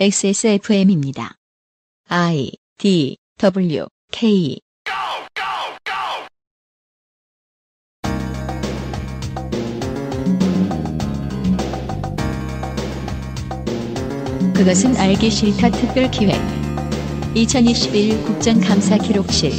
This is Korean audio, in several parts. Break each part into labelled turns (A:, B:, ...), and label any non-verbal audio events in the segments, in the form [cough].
A: XSFM입니다. I D W K
B: 그것은 알기 싫다 특별 기획 2021 국정감사 기록실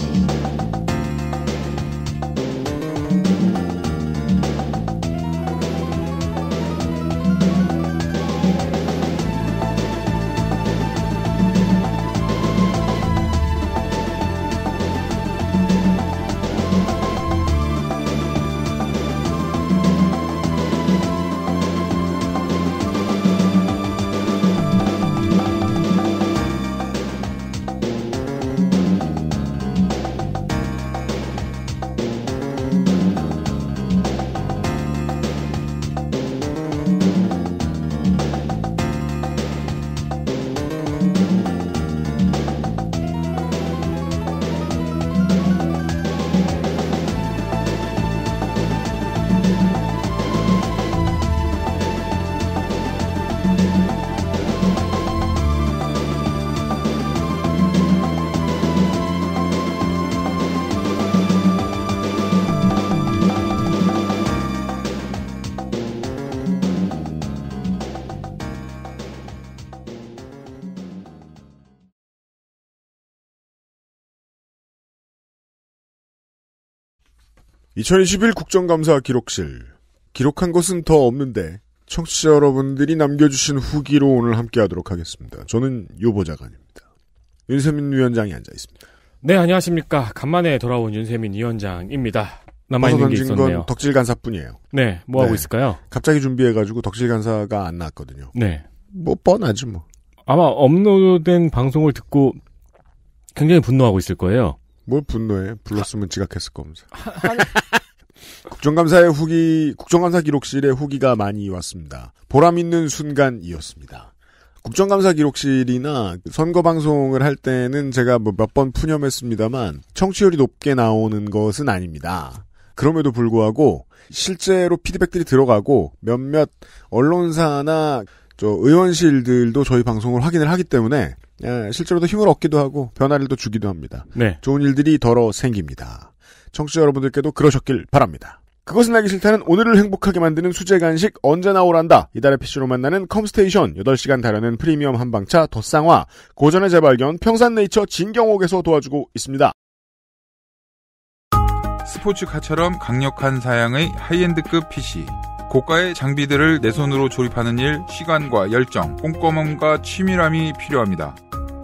A: 2 0 2 1 국정감사 기록실. 기록한 것은 더 없는데, 청취자 여러분들이 남겨주신 후기로 오늘 함께 하도록 하겠습니다. 저는 유보자관입니다. 윤세민 위원장이 앉아 있습니다.
B: 네, 안녕하십니까. 간만에 돌아온 윤세민 위원장입니다. 남아있는 게 있었네요. 덕질 간사뿐이에요.
A: 네, 뭐 네. 하고 있을까요? 갑자기 준비해가지고 덕질 간사가 안 나왔거든요.
B: 네. 뭐 뻔하지 뭐. 아마 업로드된 방송을 듣고
A: 굉장히 분노하고 있을 거예요. 뭘 분노해? 불렀으면 지각했을 겁니다. 국정감사의 후기, 국정감사 기록실의 후기가 많이 왔습니다. 보람 있는 순간이었습니다. 국정감사 기록실이나 선거 방송을 할 때는 제가 뭐 몇 번 푸념했습니다만 청취율이 높게 나오는 것은 아닙니다. 그럼에도 불구하고 실제로 피드백들이 들어가고 몇몇 언론사나 저 의원실들도 저희 방송을 확인을 하기 때문에 예, 실제로도 힘을 얻기도 하고 변화를 또 주기도 합니다. 네. 좋은 일들이 더러 생깁니다. 청취자 여러분들께도 그러셨길 바랍니다. 그것은 알기 싫다는 오늘을 행복하게 만드는 수제 간식 언제 나오란다. 이달의 PC로 만나는 컴스테이션 8시간 다려는 프리미엄 한방차 덧 쌍화 고전의 재발견 평산네이처 진경옥에서 도와주고 있습니다. 스포츠카처럼 강력한 사양의 하이엔드급 PC 고가의 장비들을 내 손으로 조립하는 일 시간과 열정 꼼꼼함과 치밀함이 필요합니다.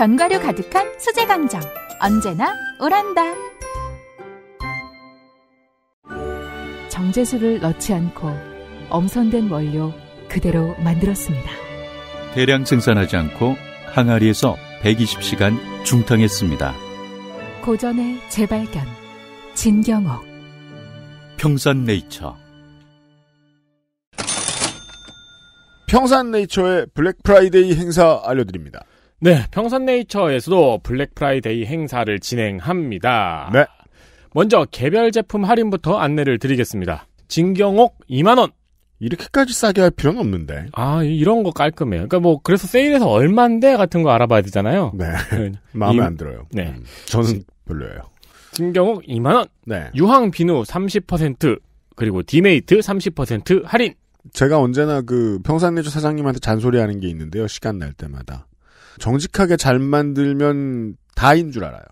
B: 견과류 가득한 수제 강정 언제나 오란다. 정제수를 넣지 않고 엄선된 원료 그대로 만들었습니다. 대량 생산하지 않고 항아리에서 120시간 중탕했습니다.
A: 고전의 재발견 진경옥 평산네이처 평산네이처의 블랙프라이데이 행사 알려드립니다. 네, 평산네이처에서도 블랙프라이데이
B: 행사를 진행합니다. 네. 먼저 개별 제품 할인부터 안내를 드리겠습니다. 진경옥 2만원. 이렇게까지 싸게 할 필요는 없는데. 아, 이런 거 깔끔해요. 그러니까 뭐 그래서 세일에서 얼만데 같은 거 알아봐야 되잖아요. 네. 네. [laughs] 마음에 이, 안 들어요. 네.
A: 음, 저는 별로예요.
B: 진경옥 2만 원. 네. 유황 비누 30%
A: 그리고 디메이트 30% 할인. 제가 언제나 그평산네이처 사장님한테 잔소리하는 게 있는데요. 시간 날 때마다. 정직하게 잘 만들면 다인 줄 알아요.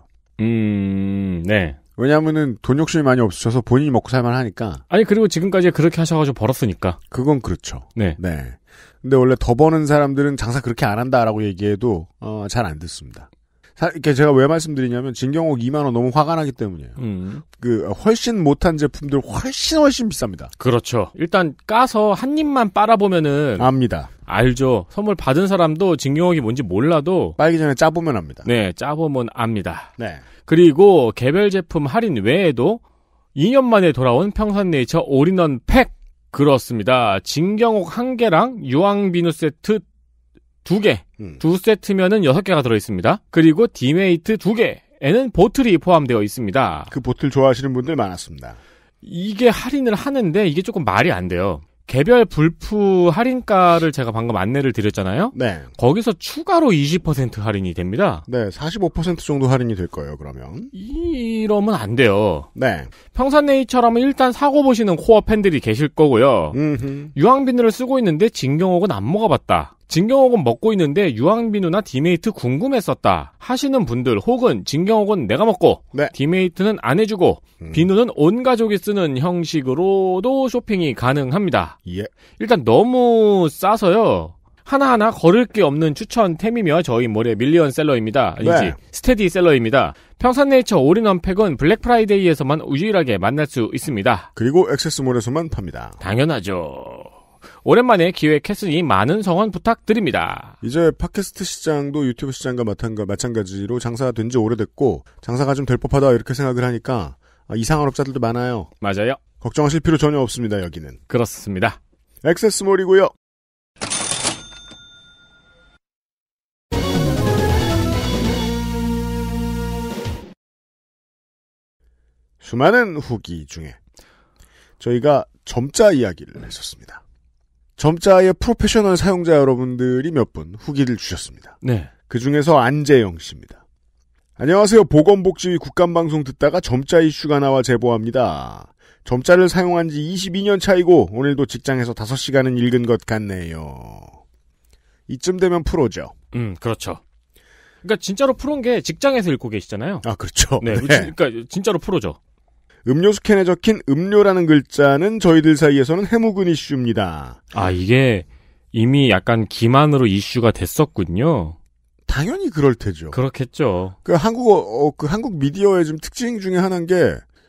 A: 음, 네. 왜냐하면은 돈 욕심이 많이 없으셔서 본인이 먹고 살만하니까. 아니 그리고 지금까지 그렇게 하셔가지고 벌었으니까. 그건 그렇죠. 네. 네. 근데 원래 더 버는 사람들은 장사 그렇게 안 한다라고 얘기해도 어, 잘 안 듣습니다. 사, 이렇게 제가 왜 말씀드리냐면 진경옥 2만 원 너무 화가 나기 때문이에요. 음. 그 훨씬 못한 제품들 훨씬 훨씬 비쌉니다. 그렇죠. 일단 까서 한 입만 빨아보면은 압니다.
B: 알죠. 선물 받은 사람도 징용액이 뭔지 몰라도 빨기 전에 짜보면 합니다 네, 짜보면 압니다. 네. 그리고 개별 제품 할인 외에도 2년 만에 돌아온 평산네이처 올인원 팩 그렇습니다. 진경옥 한 개랑 유황비누 세트 두 개, 음. 두 세트면은 여섯 개가 들어 있습니다. 그리고 디메이트 두 개에는 보틀이 포함되어 있습니다. 그 보틀 좋아하시는 분들 많았습니다. 이게 할인을 하는데 이게 조금 말이 안 돼요. 개별 불프 할인가를 제가 방금 안내를 드렸잖아요. 네. 거기서 추가로 20% 할인이 됩니다. 네, 45% 정도 할인이 될 거예요. 그러면 이러면 안 돼요. 네. 평산네이처럼은 일단 사고 보시는 코어 팬들이 계실 거고요. 음 유황비늘을 쓰고 있는데 진경옥은 안 먹어봤다. 진경옥은 먹고 있는데 유황비누나 디메이트 궁금했었다 하시는 분들 혹은 진경옥은 내가 먹고 네. 디메이트는 안 해주고 음. 비누는 온 가족이 쓰는 형식으로도 쇼핑이 가능합니다. 예. 일단 너무 싸서요. 하나하나 걸을 게 없는 추천템이며 저희 모래 밀리언셀러입니다. 아니지 네. 스테디셀러입니다. 평산네이처 올인원팩은 블랙프라이데이에서만 우 유일하게 만날 수 있습니다. 그리고
A: 액세스몰에서만 팝니다.
B: 당연하죠. 오랜만에 기획했으니 많은 성원 부탁드립니다.
A: 이제 팟캐스트 시장도 유튜브 시장과 마찬가지로 장사된 지 오래됐고 장사가 좀 될 법하다 이렇게 생각을 하니까 아, 이상한 업자들도 많아요. 맞아요. 걱정하실 필요 전혀 없습니다. 여기는 그렇습니다. 액세스몰이고요. 수많은 후기 중에 저희가 점자 이야기를 했었습니다. 점자의 프로페셔널 사용자 여러분들이 몇 분 후기를 주셨습니다. 네. 그 중에서 안재영 씨입니다. 안녕하세요. 보건복지위 국감방송 듣다가 점자 이슈가 나와 제보합니다. 점자를 사용한 지 22년 차이고 오늘도 직장에서 5시간은 읽은 것 같네요. 이쯤 되면 프로죠. 음, 그렇죠.
B: 그러니까 진짜로 프로인 게 직장에서 읽고
A: 계시잖아요. 아, 그렇죠. 네. [laughs] 네. 그러니까 진짜로 프로죠. 음료수 캔에 적힌 음료라는 글자는 저희들 사이에서는 해묵은 이슈입니다.
B: 아, 이게 이미 약간 기만으로 이슈가 됐었군요. 당연히 그럴 테죠. 그렇겠죠.
A: 그 한국어, 어, 그 한국 미디어의 좀 특징 중에 하나인 게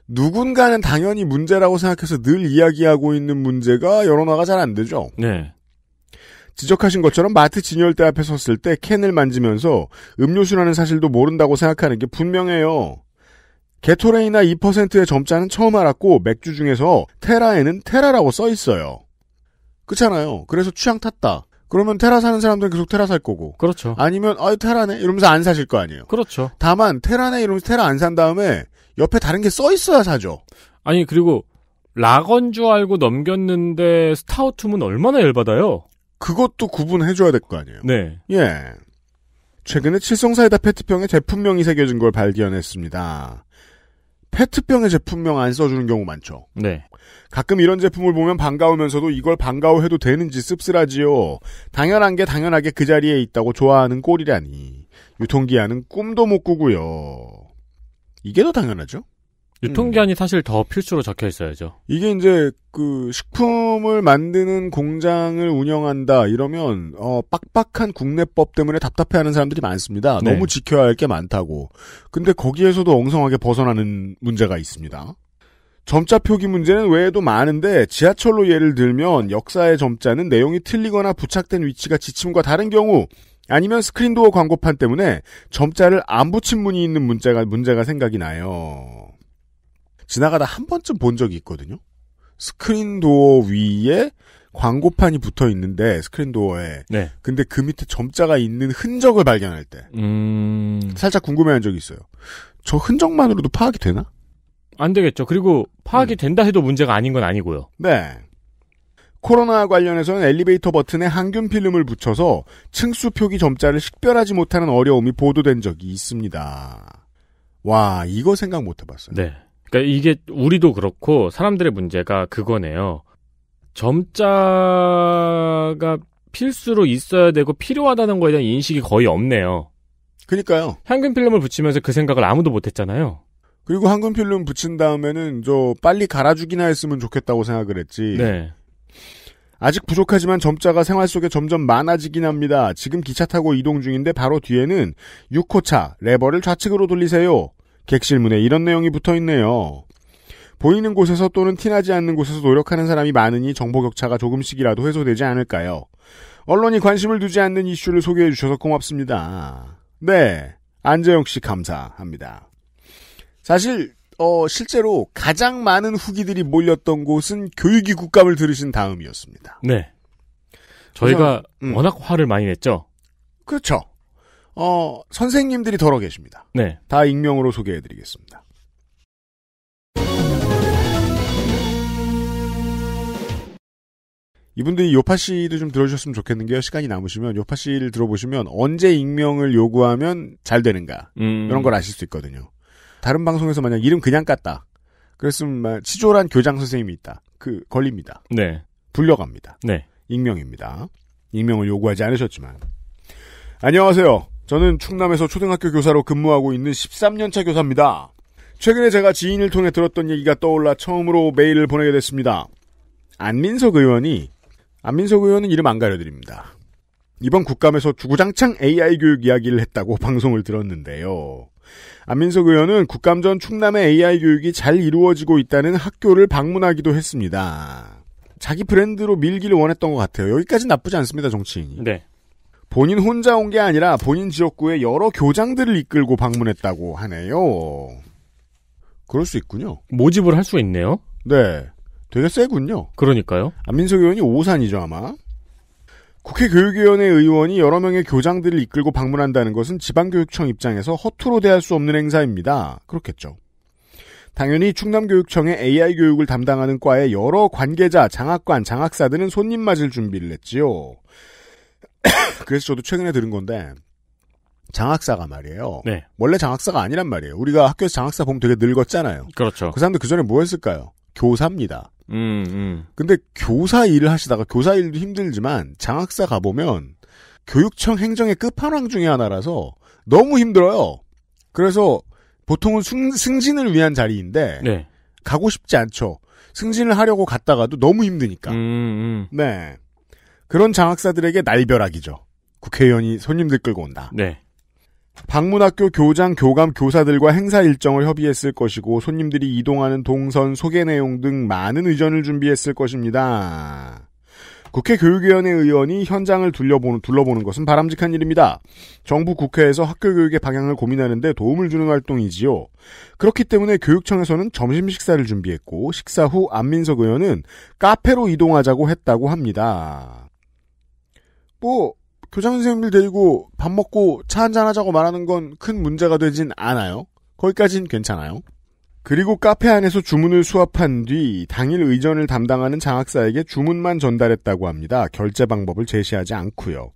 A: 누군가는 당연히 문제라고 생각해서 늘 이야기하고 있는 문제가 여론화가 잘 안 되죠. 네. 지적하신 것처럼 마트 진열대 앞에 섰을 때 캔을 만지면서 음료수라는 사실도 모른다고 생각하는 게 분명해요. 게토레이나 2%의 점자는 처음 알았고 맥주 중에서 테라에는 테라라고 써 있어요. 그렇잖아요. 그래서 취향 탔다. 그러면 테라 사는 사람들은 계속 테라 살 거고. 그렇죠. 아니면 아유 테라네 이러면서 안 사실 거 아니에요. 그렇죠. 다만 테라네 이러면서 테라 안 산 다음에 옆에 다른 게 써 있어야 사죠. 아니 그리고 라건줄 알고 넘겼는데 스타우트은 얼마나 열받아요. 그것도 구분해 줘야 될 거 아니에요. 네. 예. 최근에 칠성사이다 페트병에 제품명이 새겨진 걸 발견했습니다. 페트병에 제품명 안 써주는 경우 많죠. 네. 가끔 이런 제품을 보면 반가우면서도 이걸 반가워해도 되는지 씁쓸하지요. 당연한 게 당연하게 그 자리에 있다고 좋아하는 꼴이라니. 유통기한은 꿈도 못 꾸고요. 이게 더 당연하죠?
B: 유통기한이 음. 사실 더 필수로 적혀 있어야죠.
A: 이게 이제 그 식품을 만드는 공장을 운영한다 이러면 어 빡빡한 국내법 때문에 답답해하는 사람들이 많습니다. 네. 너무 지켜야 할 게 많다고. 근데 거기에서도 엉성하게 벗어나는 문제가 있습니다. 점자 표기 문제는 외에도 많은데 지하철로 예를 들면 역사의 점자는 내용이 틀리거나 부착된 위치가 지침과 다른 경우 아니면 스크린도어 광고판 때문에 점자를 안 붙인 문이 있는 문제가 문제가 생각이 나요. 지나가다 한 번쯤 본 적이 있거든요. 스크린 도어 위에 광고판이 붙어 있는데 스크린 도어에 네. 근데 그 밑에 점자가 있는 흔적을 발견할 때 음... 살짝 궁금해한 적이 있어요. 저 흔적만으로도 파악이 되나? 안 되겠죠. 그리고 파악이 음. 된다 해도 문제가 아닌 건 아니고요. 네. 코로나 관련해서는 엘리베이터 버튼에 항균 필름을 붙여서 층수 표기 점자를 식별하지 못하는 어려움이 보도된 적이 있습니다. 와, 이거 생각 못 해봤어요.
B: 네. 그러니까 이게 우리도 그렇고 사람들의 문제가 그거네요. 점자가 필수로 있어야 되고 필요하다는 거에 대한 인식이 거의 없네요. 그니까요. 향균 필름을 붙이면서 그 생각을
A: 아무도 못했잖아요. 그리고 항균 필름 붙인 다음에는 저 빨리 갈아주기나 했으면 좋겠다고 생각을 했지. 네. 아직 부족하지만 점자가 생활 속에 점점 많아지긴 합니다. 지금 기차 타고 이동 중인데 바로 뒤에는 6호차 레버를 좌측으로 돌리세요. 객실문에 이런 내용이 붙어 있네요. 보이는 곳에서 또는 티나지 않는 곳에서 노력하는 사람이 많으니 정보 격차가 조금씩이라도 해소되지 않을까요? 언론이 관심을 두지 않는 이슈를 소개해 주셔서 고맙습니다. 네. 안재영 씨 감사합니다. 사실, 어, 실제로 가장 많은 후기들이 몰렸던 곳은 교육이 국감을 들으신 다음이었습니다.
B: 네. 저희가 그래서, 음. 워낙
A: 화를 많이 냈죠? 그렇죠. 어, 선생님들이 더러 계십니다. 네. 다 익명으로 소개해드리겠습니다. 이분들이 요파 씨도 좀 들어주셨으면 좋겠는게요. 시간이 남으시면 요파 씨를 들어보시면 언제 익명을 요구하면 잘 되는가 음. 이런 걸 아실 수 있거든요. 다른 방송에서 만약 이름 그냥 깠다. 그랬으면 치졸한 교장 선생님이 있다. 그 걸립니다. 네. 불려갑니다. 네. 익명입니다. 익명을 요구하지 않으셨지만 안녕하세요. 저는 충남에서 초등학교 교사로 근무하고 있는 13년차 교사입니다. 최근에 제가 지인을 통해 들었던 얘기가 떠올라 처음으로 메일을 보내게 됐습니다. 안민석 의원이 안민석 의원은 이름 안 가려드립니다. 이번 국감에서 주구장창 AI 교육 이야기를 했다고 [laughs] 방송을 들었는데요. 안민석 의원은 국감 전 충남의 AI 교육이 잘 이루어지고 있다는 학교를 방문하기도 했습니다. 자기 브랜드로 밀기를 원했던 것 같아요. 여기까지 나쁘지 않습니다, 정치인이. 네. 본인 혼자 온 게 아니라 본인 지역구의 여러 교장들을 이끌고 방문했다고 하네요. 그럴 수 있군요. 모집을 할 수 있네요. 네. 되게 세군요. 그러니까요. 안민석 의원이 오산이죠, 아마. 국회 교육위원회 의원이 여러 명의 교장들을 이끌고 방문한다는 것은 지방교육청 입장에서 허투루 대할 수 없는 행사입니다. 그렇겠죠. 당연히 충남교육청의 AI 교육을 담당하는 과의 여러 관계자, 장학관, 장학사 들은 손님 맞을 준비를 했지요. [coughs] 그래서 저도 최근에 들은 건데 장학사가 말이에요. 네. 원래 장학사가 아니란 말이에요. 우리가 학교에서 장학사 보면 되게 늙었잖아요. 그렇죠. 그 사람들 그 전에 뭐 했을까요? 교사입니다. 음, 음. 근데 교사 일을 하시다가 교사 일도 힘들지만 장학사 가보면 교육청 행정의 끝판왕 중의 하나라서 너무 힘들어요. 그래서 보통은 승, 승진을 위한 자리인데 네. 가고 싶지 않죠. 승진을 하려고 갔다가도 너무 힘드니까. 음, 음. 네. 그런 장학사들에게 날벼락이죠. 국회의원이 손님들 끌고 온다. 네. 박문학교 교장, 교감, 교사들과 행사 일정을 협의했을 것이고 손님들이 이동하는 동선, 소개 내용 등 많은 의전을 준비했을 것입니다. 국회 교육위원회 의원이 현장을 둘러보는, 둘러보는 것은 바람직한 일입니다. 정부 국회에서 학교 교육의 방향을 고민하는데 도움을 주는 활동이지요. 그렇기 때문에 교육청에서는 점심 식사를 준비했고 식사 후 안민석 의원은 카페로 이동하자고 했다고 합니다. 뭐 교장 선생님들 데리고 밥 먹고 차 한잔 하자고 말하는 건 큰 문제가 되진 않아요. 거기까진 괜찮아요. 그리고 카페 안에서 주문을 수합한 뒤 당일 의전을 담당하는 장학사에게 주문만 전달했다고 합니다. 결제 방법을 제시하지 않고요.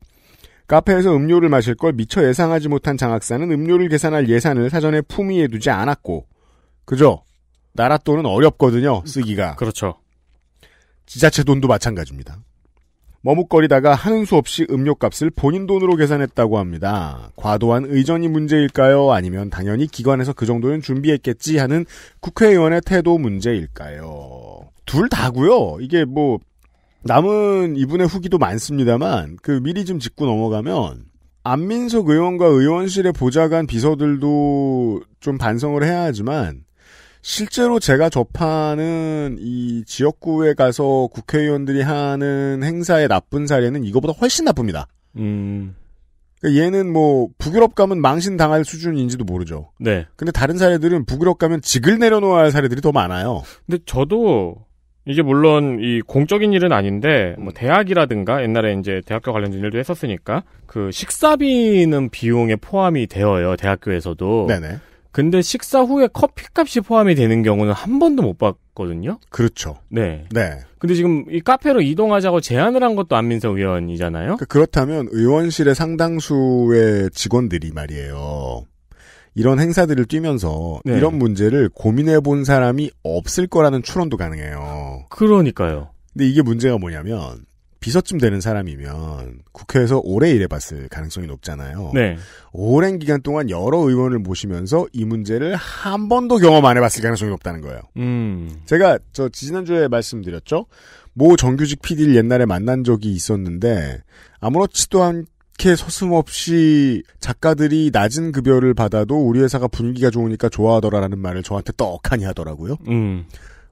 A: 카페에서 음료를 마실 걸 미처 예상하지 못한 장학사는 음료를 계산할 예산을 사전에 품위에 두지 않았고 그죠? 나라 돈은 어렵거든요. 쓰기가. 그렇죠. 지자체 돈도 마찬가지입니다. 머뭇거리다가 하는 수 없이 음료값을 본인 돈으로 계산했다고 합니다. 과도한 의전이 문제일까요? 아니면 당연히 기관에서 그 정도는 준비했겠지 하는 국회의원의 태도 문제일까요? 둘 다고요. 이게 뭐 남은 이분의 후기도 많습니다만 그 미리 좀 짚고 넘어가면 안민석 의원과 의원실의 보좌관 비서들도 좀 반성을 해야 하지만 실제로 제가 접하는 이 지역구에 가서 국회의원들이 하는 행사의 나쁜 사례는 이거보다 훨씬 나쁩니다. 음. 그러니까 얘는 뭐 북유럽 가면 망신 당할 수준인지도 모르죠. 네. 근데 다른 사례들은 북유럽 가면 직을 내려놓아야 할 사례들이 더 많아요. 근데 저도
B: 이게 물론 이 공적인 일은 아닌데 뭐 음. 대학이라든가 옛날에 이제 대학교 관련된 일도 했었으니까 그 식사비는 비용에 포함이 되어요 대학교에서도. 네네. 근데 식사 후에 커피값이 포함이 되는 경우는 한 번도 못 봤거든요. 그렇죠. 네. 네. 근데 지금 이 카페로 이동하자고 제안을 한 것도 안민석 의원이잖아요. 그,
A: 그렇다면 의원실의 상당수의 직원들이 말이에요. 이런 행사들을 뛰면서 네. 이런 문제를 고민해 본 사람이 없을 거라는 추론도 가능해요. 그러니까요. 근데 이게 문제가 뭐냐면 비서쯤 되는 사람이면 국회에서 오래 일해봤을 가능성이 높잖아요. 네. 오랜 기간 동안 여러 의원을 모시면서 이 문제를 한 번도 경험 안 해봤을 가능성이 높다는 거예요. 음. 제가 저 지난주에 말씀드렸죠. 모 정규직 PD를 옛날에 만난 적이 있었는데 아무렇지도 않게 서슴없이 작가들이 낮은 급여를 받아도 우리 회사가 분위기가 좋으니까 좋아하더라라는 말을 저한테 떡하니 하더라고요. 음.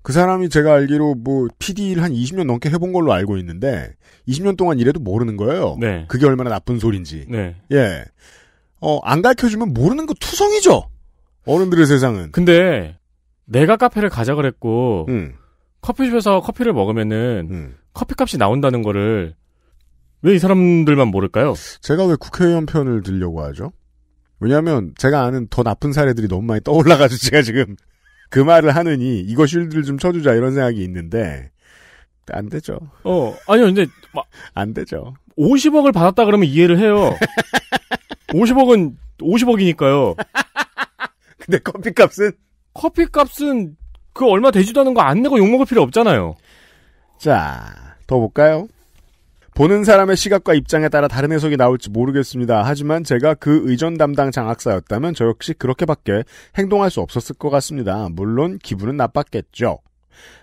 A: 그 사람이 제가 알기로 뭐 PD 를한 20년 넘게 해본 걸로 알고 있는데 20년 동안 이래도 모르는 거예요. 네. 그게 얼마나 나쁜 소린지. 네. 예. 어, 안 가르쳐 주면 모르는 거 투성이죠. 어른들의 세상은. 근데 내가 카페를 가자 그랬고 음. 커피숍에서
B: 커피를 먹으면은 음. 커피값이 나온다는 거를
A: 왜 이 사람들만 모를까요? 제가 왜 국회의원 편을 들려고 하죠? 왜냐하면 제가 아는 더 나쁜 사례들이 너무 많이 떠올라가지고 [laughs] 제가 지금 그 말을 하느니 이거 쉴드를 좀 쳐주자 이런 생각이 있는데 안 되죠.
B: 어 아니요 근데 막안 되죠. 50억을 받았다 그러면 이해를 해요. 50억은 [laughs] 50억이니까요.
A: 근데 커피값은 커피값은 그 얼마 되지도 않은 거 안 내고 욕 먹을 필요 없잖아요. 자 더 볼까요? 보는 사람의 시각과 입장에 따라 다른 해석이 나올지 모르겠습니다. 하지만 제가 그 의전 담당 장학사였다면 저 역시 그렇게밖에 행동할 수 없었을 것 같습니다. 물론 기분은 나빴겠죠.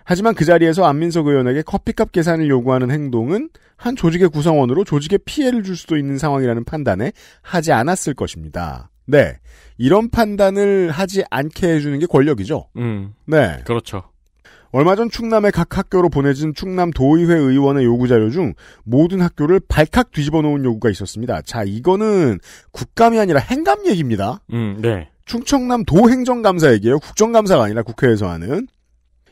A: 하지만 그 자리에서 안민석 의원에게 커피값 계산을 요구하는 행동은 한 조직의 구성원으로 조직에 피해를 줄 수도 있는 상황이라는 판단에 하지 않았을 것입니다. 네. 이런 판단을 하지 않게 해주는 게 권력이죠. 음. 네. 그렇죠. 얼마 전 충남의 각 학교로 보내진 충남 도의회 의원의 요구 자료 중 모든 학교를 발칵 뒤집어 놓은 요구가 있었습니다. 자, 이거는 국감이 아니라 행감 얘기입니다. 음, 네. 충청남 도행정감사 얘기예요. 국정감사가 아니라 국회에서 하는.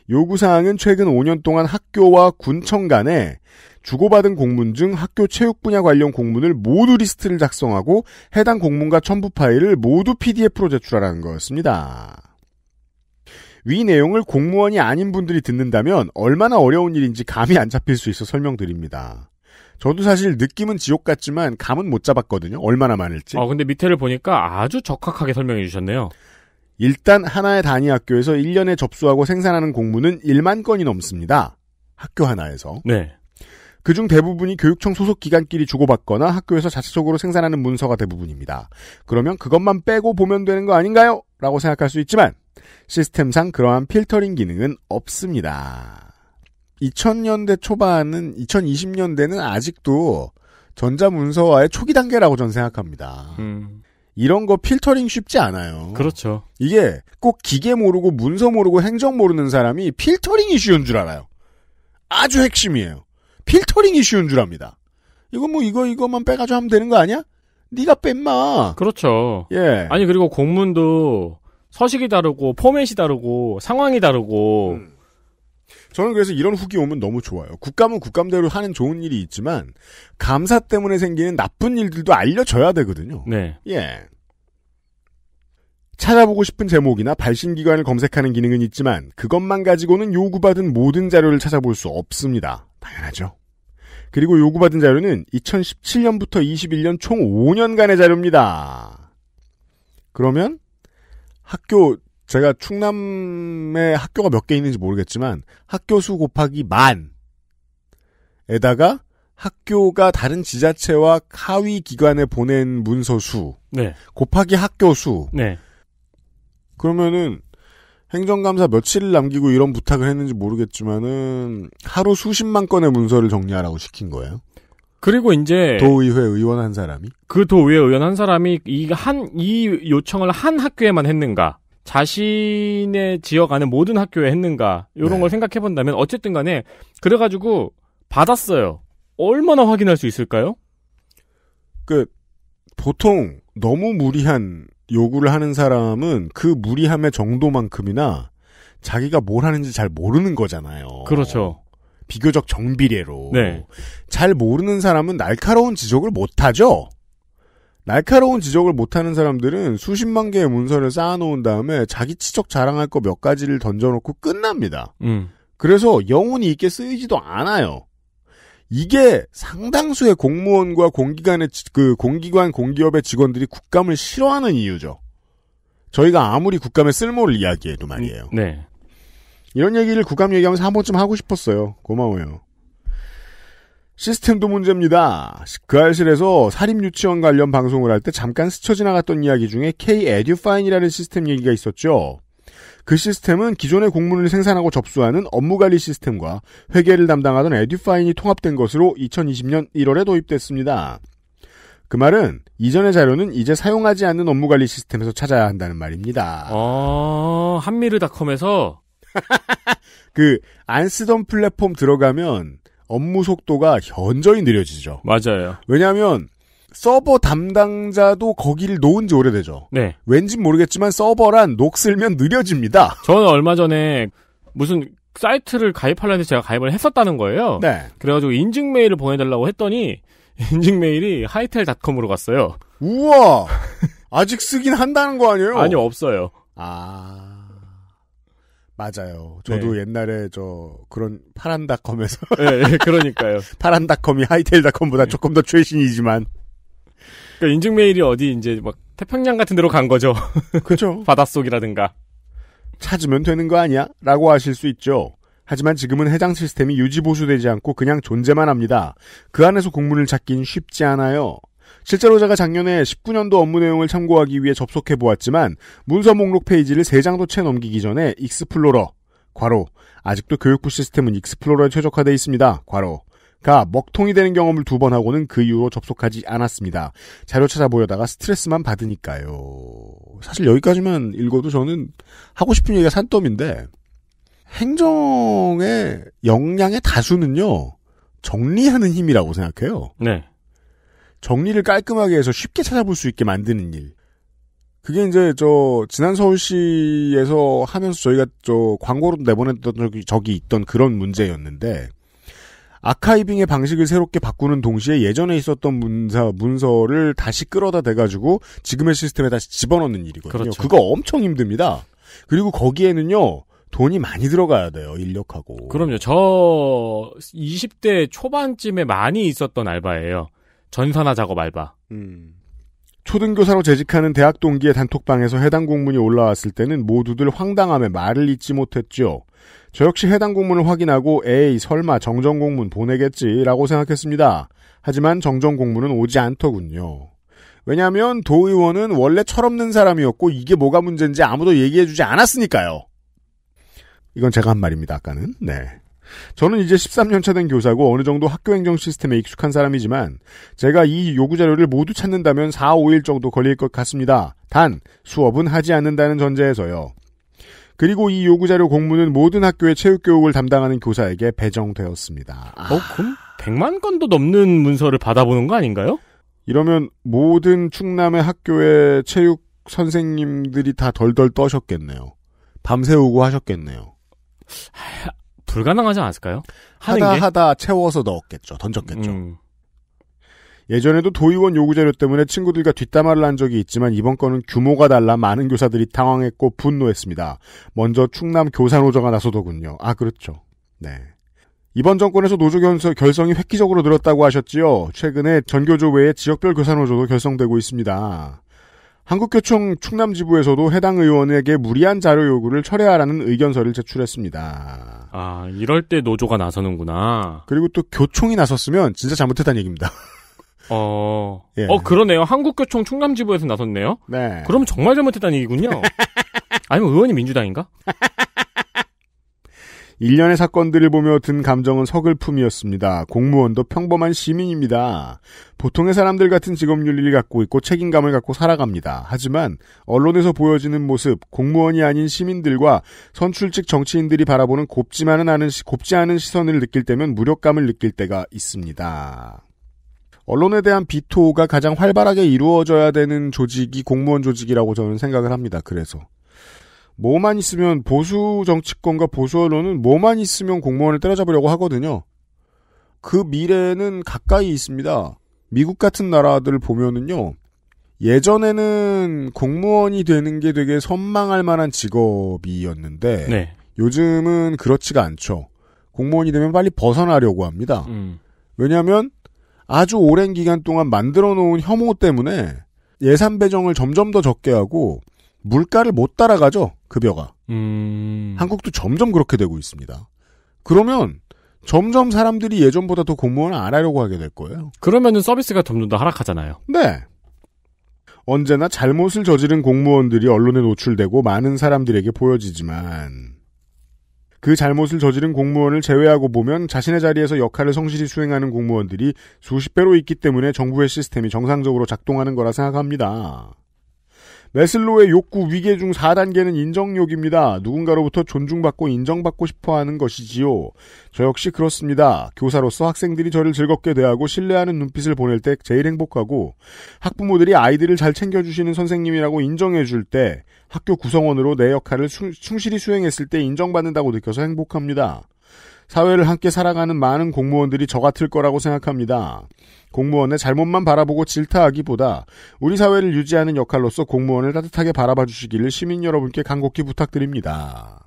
A: 요구사항은 최근 5년 동안 학교와 군청 간에 주고받은 공문 중 학교 체육 분야 관련 공문을 모두 리스트를 작성하고 해당 공문과 첨부 파일을 모두 PDF로 제출하라는 거였습니다. 위 내용을 공무원이 아닌 분들이 듣는다면 얼마나 어려운 일인지 감이 안 잡힐 수 있어 설명드립니다. 저도 사실 느낌은 지옥 같지만 감은 못 잡았거든요. 얼마나 많을지. 아, 근데 밑에를 보니까 아주 적확하게 설명해 주셨네요. 일단 하나의 단위 학교에서 1년에 접수하고 생산하는 공무는 1만 건이 넘습니다. 학교 하나에서. 네. 그 중 대부분이 교육청 소속 기관끼리 주고받거나 학교에서 자체적으로 생산하는 문서가 대부분입니다. 그러면 그것만 빼고 보면 되는 거 아닌가요? 라고 생각할 수 있지만 시스템상 그러한 필터링 기능은 없습니다. 2000년대 초반은 2020년대는 아직도 전자문서화의 초기 단계라고 전 생각합니다. 음. 이런 거 필터링 쉽지 않아요. 그렇죠. 이게 꼭 기계 모르고 문서 모르고 행정 모르는 사람이 필터링이 쉬운 줄 알아요. 아주 핵심이에요. 필터링이 쉬운 줄 압니다. 이거 뭐 이거 이거만 빼가지고 하면 되는 거 아니야? 네가 뺀마.
B: 그렇죠. 예. 아니 그리고 공문도
A: 서식이 다르고 포맷이 다르고 상황이 다르고 음. 저는 그래서 이런 후기 오면 너무 좋아요. 국감은 국감대로 하는 좋은 일이 있지만 감사 때문에 생기는 나쁜 일들도 알려줘야 되거든요. 네. 예. 찾아보고 싶은 제목이나 발신 기관을 검색하는 기능은 있지만 그것만 가지고는 요구받은 모든 자료를 찾아볼 수 없습니다. 당연하죠. 그리고 요구받은 자료는 2017년부터 21년 총 5년간의 자료입니다. 그러면 학교 제가 충남에 학교가 몇 개 있는지 모르겠지만 학교 수 곱하기 만에다가 학교가 다른 지자체와 하위 기관에 보낸 문서 수 네. 곱하기 학교 수 네. 그러면은 행정감사 며칠을 남기고 이런 부탁을 했는지 모르겠지만은 하루 수십만 건의 문서를 정리하라고 시킨 거예요. 그리고 이제 도의회 의원 한 사람이
B: 그 도의회 의원 한 사람이 이 한 이 요청을 한 학교에만 했는가? 자신의 지역 안에 모든 학교에 했는가? 이런 네. 걸 생각해 본다면 어쨌든 간에 그래 가지고 받았어요. 얼마나 확인할 수 있을까요?
A: 그 보통 너무 무리한 요구를 하는 사람은 그 무리함의 정도만큼이나 자기가 뭘 하는지 잘 모르는 거잖아요. 그렇죠. 비교적 정비례로 네. 잘 모르는 사람은 날카로운 지적을 못하죠. 날카로운 지적을 못하는 사람들은 수십만 개의 문서를 쌓아놓은 다음에 자기 치적 자랑할 거 몇 가지를 던져놓고 끝납니다. 음. 그래서 영혼이 있게 쓰이지도 않아요. 이게 상당수의 공무원과 공기관의 그 공기관 공기업의 직원들이 국감을 싫어하는 이유죠. 저희가 아무리 국감의 쓸모를 이야기해도 말이에요. 네. 이런 얘기를 국감 얘기하면서 한 번쯤 하고 싶었어요. 고마워요. 시스템도 문제입니다. 그 알실에서 사립유치원 관련 방송을 할 때 잠깐 스쳐 지나갔던 이야기 중에 K-Edufine이라는 시스템 얘기가 있었죠. 그 시스템은 기존의 공문을 생산하고 접수하는 업무관리 시스템과 회계를 담당하던 에듀파인이 통합된 것으로 2020년 1월에 도입됐습니다. 그 말은 이전의 자료는 이제 사용하지 않는 업무관리 시스템에서 찾아야 한다는 말입니다. 어, 한미르닷컴에서 [laughs] 그안 쓰던 플랫폼 들어가면 업무 속도가 현저히 느려지죠. 맞아요. 왜냐하면 서버 담당자도 거기를 놓은 지 오래되죠. 네. 왠지 모르겠지만 서버란 녹 쓸면 느려집니다.
B: 저는 얼마 전에 무슨 사이트를 가입하려는데 제가 가입을 했었다는 거예요. 네. 그래가지고 인증 메일을 보내달라고 했더니 [laughs] 인증 메일이 하이텔닷컴으로
A: 갔어요. 우와. 아직 쓰긴 한다는 거 아니에요? 아니 요 없어요. 아. 맞아요. 저도 네. 옛날에 저 그런 파란닷컴에서 네, [laughs] 그러니까요. 파란닷컴이 하이텔닷컴보다 네. 조금 더 최신이지만
B: 그러니까 인증 메일이 어디 이제 막 태평양 같은 데로 간 거죠. [laughs] 그죠. 바닷속이라든가
A: 찾으면 되는 거 아니야?라고 하실 수 있죠. 하지만 지금은 해당 시스템이 유지 보수되지 않고 그냥 존재만 합니다. 그 안에서 공문을 찾긴 쉽지 않아요. 실제로 제가 작년에 19년도 업무 내용을 참고하기 위해 접속해 보았지만 문서 목록 페이지를 3장도 채 넘기기 전에 익스플로러 과로 아직도 교육부 시스템은 익스플로러에 최적화되어 있습니다. 과로 가 먹통이 되는 경험을 두 번 하고는 그 이후로 접속하지 않았습니다. 자료 찾아보려다가 스트레스만 받으니까요. 사실 여기까지만 읽어도 저는 하고 싶은 얘기가 산더미인데 행정의 역량의 다수는요 정리하는 힘이라고 생각해요. 네. 정리를 깔끔하게 해서 쉽게 찾아볼 수 있게 만드는 일. 그게 이제 저 지난 서울시에서 하면서 저희가 저 광고로 내보냈던 적이, 적이 있던 그런 문제였는데 아카이빙의 방식을 새롭게 바꾸는 동시에 예전에 있었던 문서 문서를 다시 끌어다 대가지고 지금의 시스템에 다시 집어넣는 일이거든요. 그렇죠. 그거 엄청 힘듭니다. 그리고 거기에는요. 돈이 많이 들어가야 돼요, 인력하고. 그럼요. 저
B: 20대 초반쯤에 많이 있었던 알바예요. 전산화 작업 알바.
A: 음. 초등교사로 재직하는 대학 동기의 단톡방에서 해당 공문이 올라왔을 때는 모두들 황당함에 말을 잇지 못했죠. 저 역시 해당 공문을 확인하고 에이 설마 정정 공문 보내겠지라고 생각했습니다. 하지만 정정 공문은 오지 않더군요. 왜냐하면 도의원은 원래 철없는 사람이었고 이게 뭐가 문제인지 아무도 얘기해주지 않았으니까요. 이건 제가 한 말입니다. 아까는 네. 저는 이제 13년차 된 교사고 어느 정도 학교 행정 시스템에 익숙한 사람이지만 제가 이 요구 자료를 모두 찾는다면 4, 5일 정도 걸릴 것 같습니다. 단 수업은 하지 않는다는 전제에서요. 그리고 이 요구 자료 공문은 모든 학교의 체육 교육을 담당하는 교사에게 배정되었습니다. 아. 어, 그럼 100만 건도 넘는 문서를 받아보는 거 아닌가요? 이러면 모든 충남의 학교의 체육 선생님들이 다 덜덜 떠셨겠네요. 밤새우고 하셨겠네요. 불가능하지 않았을까요? 하다 하다 채워서 넣었겠죠. 던졌겠죠. 음. 예전에도 도의원 요구 자료 때문에 친구들과 뒷담화를 한 적이 있지만 이번 건은 규모가 달라 많은 교사들이 당황했고 분노했습니다. 먼저 충남 교사노조가 나서더군요. 아 그렇죠. 네. 이번 정권에서 노조 결성이 획기적으로 늘었다고 하셨지요. 최근에 전교조 외에 지역별 교사노조도 결성되고 있습니다. 한국교총 충남지부에서도 해당 의원에게 무리한 자료 요구를 철회하라는 의견서를 제출했습니다.
B: 아, 이럴 때 노조가
A: 나서는구나. 그리고 또 교총이 나섰으면 진짜 잘못했다는 얘기입니다.
B: 어, 예. 어, 그러네요. 한국교총 충남지부에서 나섰네요? 네. 그럼 정말 잘못했다는 얘기군요.
A: [laughs]
B: 아니면 의원이 민주당인가?
A: 1년의 사건들을 보며 든 감정은 서글픔이었습니다. 공무원도 평범한 시민입니다. 보통의 사람들 같은 직업 윤리를 갖고 있고 책임감을 갖고 살아갑니다. 하지만 언론에서 보여지는 모습, 공무원이 아닌 시민들과 선출직 정치인들이 바라보는 곱지만은 않은 곱지 않은 시선을 느낄 때면 무력감을 느낄 때가 있습니다. 언론에 대한 비토가 가장 활발하게 이루어져야 되는 조직이 공무원 조직이라고 저는 생각을 합니다. 그래서 뭐만 있으면 보수 정치권과 보수 언론은 뭐만 있으면 공무원을 때려잡으려고 하거든요. 그 미래는 가까이 있습니다. 미국 같은 나라들 보면은요. 예전에는 공무원이 되는 게 되게 선망할 만한 직업이었는데 네. 요즘은 그렇지가 않죠. 공무원이 되면 빨리 벗어나려고 합니다. 음. 왜냐하면 아주 오랜 기간 동안 만들어 놓은 혐오 때문에 예산 배정을 점점 더 적게 하고 물가를 못 따라가죠. 급여가. 음... 한국도 점점 그렇게 되고 있습니다. 그러면 점점 사람들이 예전보다 더 공무원을 안 하려고 하게 될 거예요. 그러면은 서비스가 점점 더 하락하잖아요. 네. 언제나 잘못을 저지른 공무원들이 언론에 노출되고 많은 사람들에게 보여지지만 그 잘못을 저지른 공무원을 제외하고 보면 자신의 자리에서 역할을 성실히 수행하는 공무원들이 수십 배로 있기 때문에 정부의 시스템이 정상적으로 작동하는 거라 생각합니다. 메슬로의 욕구 위계 중 4단계는 인정욕입니다. 누군가로부터 존중받고 인정받고 싶어 하는 것이지요. 저 역시 그렇습니다. 교사로서 학생들이 저를 즐겁게 대하고 신뢰하는 눈빛을 보낼 때 제일 행복하고 학부모들이 아이들을 잘 챙겨주시는 선생님이라고 인정해줄 때 학교 구성원으로 내 역할을 충실히 수행했을 때 인정받는다고 느껴서 행복합니다. 사회를 함께 살아가는 많은 공무원들이 저 같을 거라고 생각합니다. 공무원의 잘못만 바라보고 질타하기보다 우리 사회를 유지하는 역할로서 공무원을 따뜻하게 바라봐 주시기를 시민 여러분께 간곡히 부탁드립니다.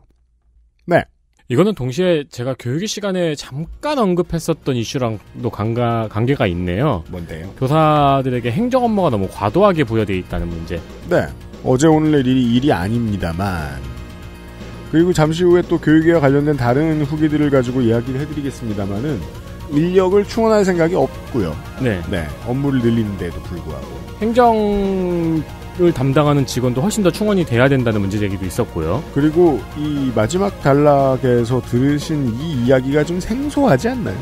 B: 네. 이거는 동시에 제가 교육의 시간에 잠깐 언급했었던 이슈랑도 관가, 관계가 있네요. 뭔데요? 교사들에게 행정 업무가 너무 과도하게 부여되어 있다는 문제.
A: 네. 어제 오늘 내일이 일이 아닙니다만 그리고 잠시 후에 또 교육에 관련된 다른 후기들을 가지고 이야기를 해드리겠습니다만은 인력을 충원할 생각이 없고요. 네. 네. 업무를 늘리는데도 불구하고
B: 행정을 담당하는 직원도 훨씬 더 충원이 돼야 된다는 문제 제기도
A: 있었고요. 그리고 이 마지막 단락에서 들으신 이 이야기가 좀 생소하지 않나요?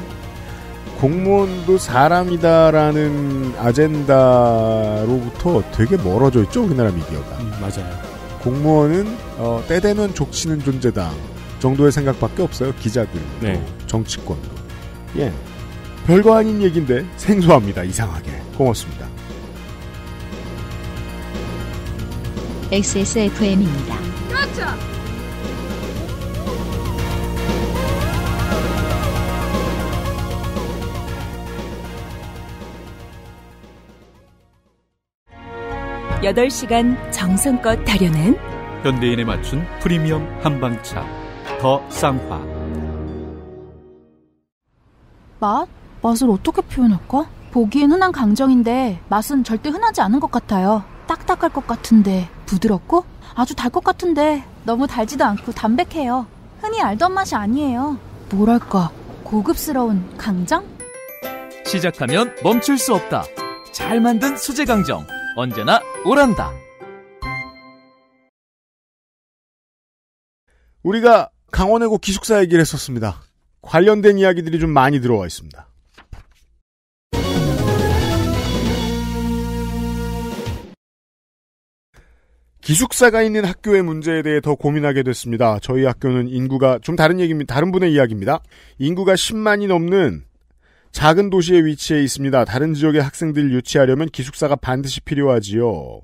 A: 공무원도 사람이다라는 아젠다로부터 되게 멀어져 있죠 우리나라 미디어가. 음, 맞아요. 공무원은 어, 때 되면 족치는 존재다 정도의 생각밖에 없어요 기자들 네. 어, 정치권도 예 별거 아닌 얘기인데 생소합니다 이상하게 고맙습니다
B: XSFM입니다
A: 그렇죠 8시간 정성껏 다려낸
B: 현대인에 맞춘 프리미엄 한방차 더 쌍화
A: 맛? 맛을 어떻게 표현할까? 보기엔 흔한 강정인데 맛은 절대 흔하지 않은 것 같아요 딱딱할 것 같은데 부드럽고 아주 달 것 같은데 너무 달지도 않고 담백해요 흔히 알던 맛이 아니에요 뭐랄까
B: 고급스러운 강정? 시작하면 멈출 수 없다 잘 만든
A: 수제 강정 언제나 오란다. 우리가 강원의고 기숙사 얘기를 했었습니다. 관련된 이야기들이 좀 많이 들어와 있습니다. 기숙사가 있는 학교의 문제에 대해 더 고민하게 됐습니다. 저희 학교는 인구가 좀 다른 얘기입니다. 다른 분의 이야기입니다. 인구가 10만이 넘는 작은 도시에 위치해 있습니다. 다른 지역의 학생들 유치하려면 기숙사가 반드시 필요하지요.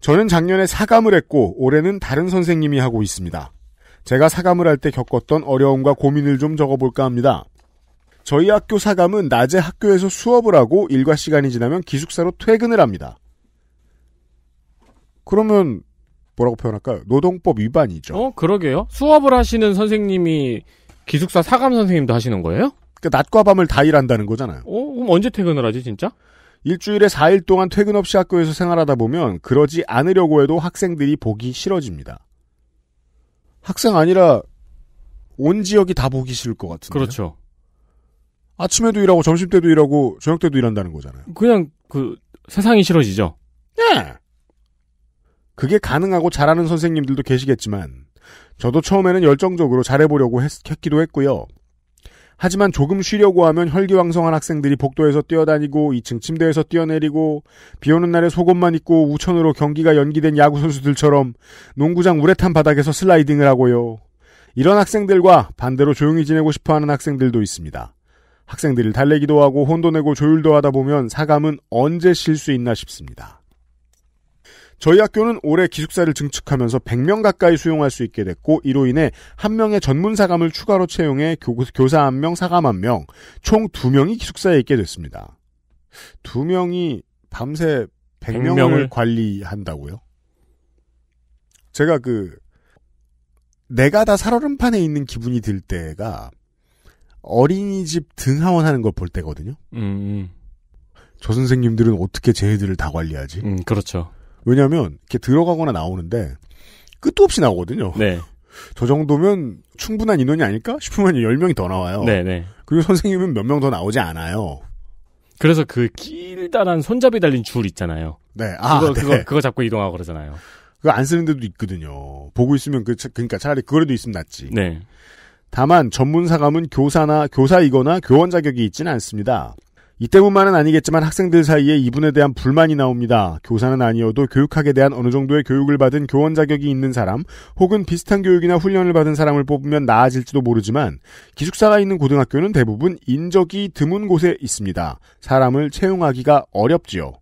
A: 저는 작년에 사감을 했고 올해는 다른 선생님이 하고 있습니다. 제가 사감을 할 때 겪었던 어려움과 고민을 좀 적어볼까 합니다. 저희 학교 사감은 낮에 학교에서 수업을 하고 일과 시간이 지나면 기숙사로 퇴근을 합니다. 그러면 뭐라고 표현할까요? 노동법 위반이죠. 어, 그러게요.
B: 수업을 하시는 선생님이 기숙사 사감 선생님도 하시는 거예요?
A: 그러니까 낮과 밤을 다 일한다는 거잖아요. 어? 그럼 언제 퇴근을 하지 진짜? 일주일에 4일 동안 퇴근 없이 학교에서 생활하다 보면 그러지 않으려고 해도 학생들이 보기 싫어집니다. 학생 아니라 온 지역이 다 보기 싫을 것 같은데. 그렇죠. 아침에도 일하고 점심 때도 일하고 저녁 때도 일한다는 거잖아요. 그냥 그 세상이 싫어지죠. 예. 그게 가능하고 잘하는 선생님들도 계시겠지만 저도 처음에는 열정적으로 잘해보려고 했, 기도 했고요. 하지만 조금 쉬려고 하면 혈기왕성한 학생들이 복도에서 뛰어다니고 2층 침대에서 뛰어내리고 비 오는 날에 속옷만 입고 우천으로 경기가 연기된 야구 선수들처럼 농구장 우레탄 바닥에서 슬라이딩을 하고요. 이런 학생들과 반대로 조용히 지내고 싶어 하는 학생들도 있습니다. 학생들을 달래기도 하고 혼도 내고 조율도 하다 보면 사감은 언제 쉴 수 있나 싶습니다. 저희 학교는 올해 기숙사를 증축하면서 100명 가까이 수용할 수 있게 됐고 이로 인해 한 명의 전문 사감을 추가로 채용해 교, 사한 명, 사감 한 명, 총2 명이 기숙사에 있게 됐습니다. 2 명이 밤새 100명을, 100명을 관리한다고요? 제가 그 내가 다 살얼음판에 있는 기분이 들 때가 어린이집 등하원 하는 걸 볼 때거든요. 음, 음. 저 선생님들은 어떻게 제 애들을 다 관리하지? 음, 그렇죠. 왜냐하면 이렇게 들어가거나 나오는데 끝도 없이 나오거든요. 네. [laughs] 저 정도면 충분한 인원이 아닐까 싶으면 10명이 더 나와요. 네네. 네. 그리고 선생님은 몇 명 더 나오지 않아요. 그래서 그 길다란 손잡이 달린 줄 있잖아요. 네. 아, 그거, 네. 그거,
B: 그거 잡고 이동하고 그러잖아요.
A: 그거 안 쓰는 데도 있거든요. 보고 있으면 그, 그니까 차라리 그거라도 있으면 낫지. 네. 다만 전문 사감은 교사나 교사이거나 교원 자격이 있지는 않습니다. 이때뿐만은 아니겠지만 학생들 사이에 이분에 대한 불만이 나옵니다. 교사는 아니어도 교육학에 대한 어느 정도의 교육을 받은 교원 자격이 있는 사람, 혹은 비슷한 교육이나 훈련을 받은 사람을 뽑으면 나아질지도 모르지만 기숙사가 있는 고등학교는 대부분 인적이 드문 곳에 있습니다. 사람을 채용하기가 어렵지요.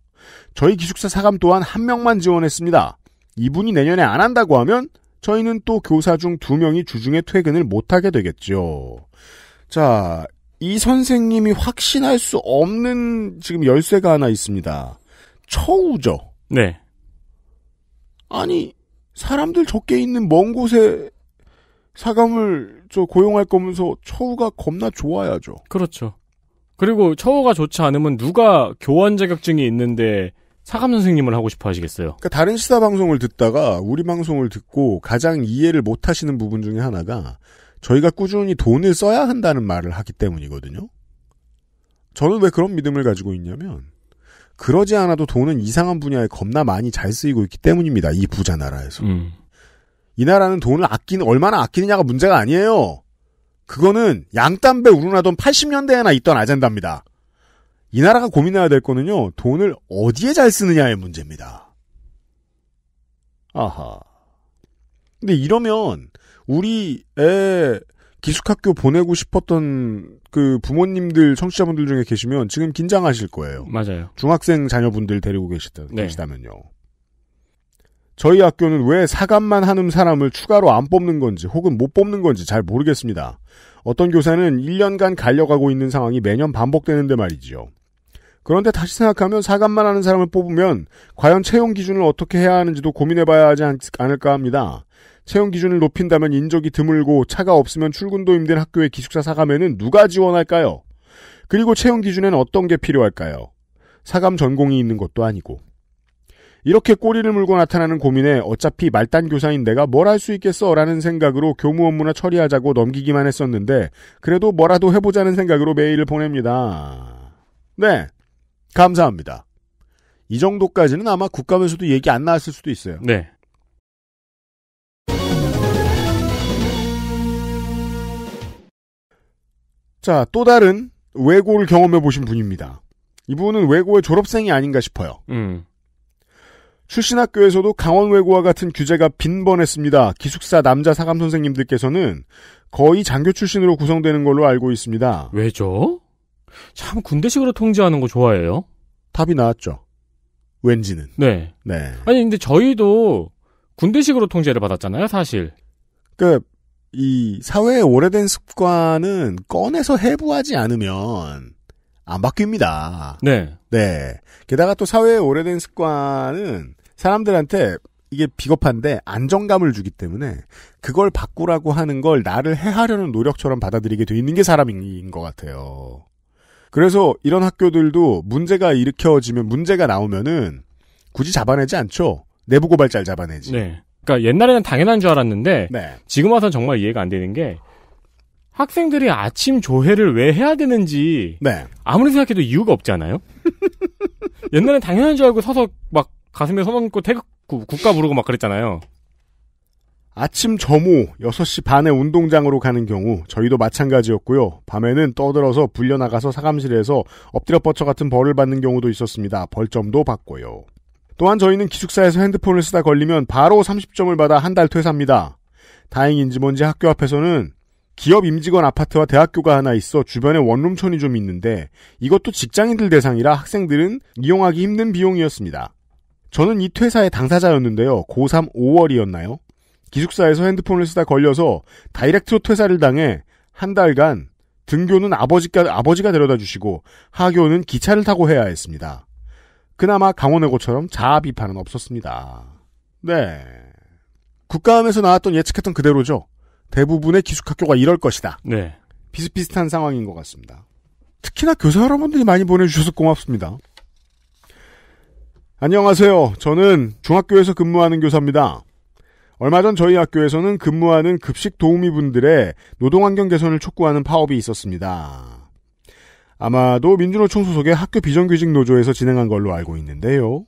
A: 저희 기숙사 사감 또한 한 명만 지원했습니다. 이분이 내년에 안 한다고 하면 저희는 또 교사 중 두 명이 주중에 퇴근을 못하게 되겠지요. 자, 이 선생님이 확신할 수 없는 지금 열쇠가 하나 있습니다. 처우죠. 네. 아니 사람들 적게 있는 먼 곳에 사감을 저 고용할 거면서 처우가 겁나 좋아야죠. 그렇죠.
B: 그리고 처우가 좋지 않으면 누가 교원 자격증이 있는데
A: 사감 선생님을 하고 싶어 하시겠어요? 그러니까 다른 시사 방송을 듣다가 우리 방송을 듣고 가장 이해를 못 하시는 부분 중에 하나가 저희가 꾸준히 돈을 써야 한다는 말을 하기 때문이거든요. 저는 왜 그런 믿음을 가지고 있냐면 그러지 않아도 돈은 이상한 분야에 겁나 많이 잘 쓰이고 있기 때문입니다. 이 부자 나라에서. 음. 이 나라는 돈을 아끼는 얼마나 아끼느냐가 문제가 아니에요. 그거는 양담배 우르나던 80년대에나 있던 아젠다입니다. 이 나라가 고민해야 될 거는요. 돈을 어디에 잘 쓰느냐의 문제입니다. 아하. 근데 이러면 우리 의 기숙학교 보내고 싶었던 그 부모님들 청취자분들 중에 계시면 지금 긴장하실 거예요. 맞아요. 중학생 자녀분들 데리고 계시다, 네. 계시다면요. 저희 학교는 왜 사감만 하는 사람을 추가로 안 뽑는 건지 혹은 못 뽑는 건지 잘 모르겠습니다. 어떤 교사는 1년간 갈려가고 있는 상황이 매년 반복되는데 말이지요. 그런데 다시 생각하면 사감만 하는 사람을 뽑으면 과연 채용 기준을 어떻게 해야 하는지도 고민해봐야 하지 않을까 합니다. 채용 기준을 높인다면 인적이 드물고 차가 없으면 출근도 힘든 학교의 기숙사 사감에는 누가 지원할까요? 그리고 채용 기준엔 어떤 게 필요할까요? 사감 전공이 있는 것도 아니고. 이렇게 꼬리를 물고 나타나는 고민에 어차피 말단 교사인 내가 뭘 할 수 있겠어라는 생각으로 교무 업무나 처리하자고 넘기기만 했었는데 그래도 뭐라도 해보자는 생각으로 메일을 보냅니다. 네, 감사합니다. 이 정도까지는 아마 국감에서도 얘기 안 나왔을 수도 있어요. 네. 자, 또 다른 외고를 경험해 보신 분입니다. 이분은 외고의 졸업생이 아닌가 싶어요. 음. 출신 학교에서도 강원 외고와 같은 규제가 빈번했습니다. 기숙사 남자 사감 선생님들께서는 거의 장교 출신으로 구성되는 걸로 알고 있습니다. 왜죠? 참 군대식으로 통제하는 거 좋아해요. 답이 나왔죠. 왠지는. 네.
B: 네. 아니 근데 저희도 군대식으로 통제를 받았잖아요, 사실.
A: 그이 사회의 오래된 습관은 꺼내서 해부하지 않으면 안 바뀝니다. 네. 네. 게다가 또 사회의 오래된 습관은 사람들한테 이게 비겁한데 안정감을 주기 때문에 그걸 바꾸라고 하는 걸 나를 해하려는 노력처럼 받아들이게 돼 있는 게 사람인 것 같아요. 그래서 이런 학교들도 문제가 일으켜지면 문제가 나오면은 굳이 잡아내지 않죠. 내부 고발자를 잡아내지.
B: 네. 그러니까 옛날에는 당연한 줄 알았는데 네. 지금 와서 정말 이해가 안 되는 게 학생들이 아침 조회를 왜 해야 되는지 네. 아무리 생각해도 이유가 없잖아요. [laughs] 옛날엔 당연한 줄 알고 서서 막 가슴에 손얹고 태극 국가 부르고 막 그랬잖아요.
A: 아침 점호 6시 반에 운동장으로 가는 경우 저희도 마찬가지였고요. 밤에는 떠들어서 불려나가서 사감실에서 엎드려 뻗쳐 같은 벌을 받는 경우도 있었습니다. 벌점도 받고요. 또한 저희는 기숙사에서 핸드폰을 쓰다 걸리면 바로 30점을 받아 한 달 퇴사입니다. 다행인지 뭔지 학교 앞에서는 기업 임직원 아파트와 대학교가 하나 있어 주변에 원룸촌이 좀 있는데 이것도 직장인들 대상이라 학생들은 이용하기 힘든 비용이었습니다. 저는 이 퇴사의 당사자였는데요. 고3 5월이었나요? 기숙사에서 핸드폰을 쓰다 걸려서 다이렉트로 퇴사를 당해 한 달간 등교는 아버지가, 아버지가 데려다 주시고 하교는 기차를 타고 해야 했습니다. 그나마 강원외고처럼 자아 비판은 없었습니다. 네. 국가함에서 나왔던 예측했던 그대로죠. 대부분의 기숙학교가 이럴 것이다. 네. 비슷비슷한 상황인 것 같습니다. 특히나 교사 여러분들이 많이 보내주셔서 고맙습니다. 안녕하세요. 저는 중학교에서 근무하는 교사입니다. 얼마 전 저희 학교에서는 근무하는 급식 도우미분들의 노동환경 개선을 촉구하는 파업이 있었습니다. 아마도 민주노총 소속의 학교 비정규직 노조에서 진행한 걸로 알고 있는데요.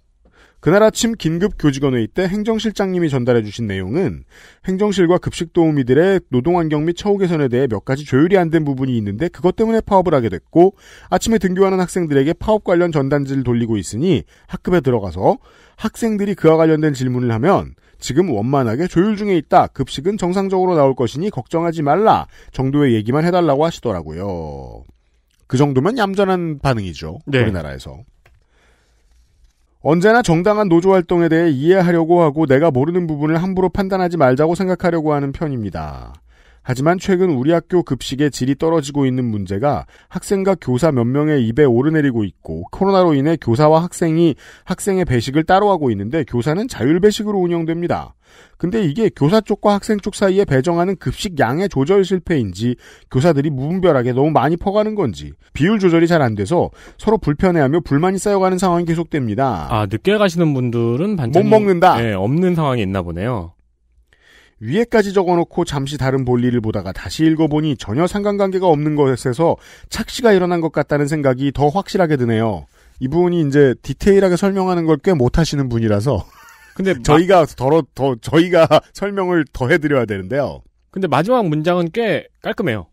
A: 그날 아침 긴급 교직원회의 때 행정실장님이 전달해 주신 내용은 행정실과 급식 도우미들의 노동환경 및 처우 개선에 대해 몇 가지 조율이 안 된 부분이 있는데 그것 때문에 파업을 하게 됐고 아침에 등교하는 학생들에게 파업 관련 전단지를 돌리고 있으니 학급에 들어가서 학생들이 그와 관련된 질문을 하면 지금 원만하게 조율 중에 있다. 급식은 정상적으로 나올 것이니 걱정하지 말라. 정도의 얘기만 해달라고 하시더라고요. 그 정도면 얌전한 반응이죠. 네. 우리나라에서. 언제나 정당한 노조 활동에 대해 이해하려고 하고 내가 모르는 부분을 함부로 판단하지 말자고 생각하려고 하는 편입니다. 하지만 최근 우리 학교 급식의 질이 떨어지고 있는 문제가 학생과 교사 몇 명의 입에 오르내리고 있고 코로나로 인해 교사와 학생이 학생의 배식을 따로 하고 있는데 교사는 자율 배식으로 운영됩니다. 근데 이게 교사 쪽과 학생 쪽 사이에 배정하는 급식 양의 조절 실패인지 교사들이 무분별하게 너무 많이 퍼가는 건지 비율 조절이 잘 안 돼서 서로 불편해하며 불만이 쌓여가는 상황이 계속됩니다. 아 늦게 가시는 분들은 반찬못 먹는다. 네, 없는 상황이 있나 보네요. 위에까지 적어놓고 잠시 다른 볼일을 보다가 다시 읽어보니 전혀 상관관계가 없는 것에서 착시가 일어난 것 같다는 생각이 더 확실하게 드네요. 이분이 이제 디테일하게 설명하는 걸 꽤 못하시는 분이라서. [laughs] 근데 저희가 더러 더 저희가 [laughs] 설명을 더 해드려야 되는데요. 근데 마지막 문장은 꽤 깔끔해요.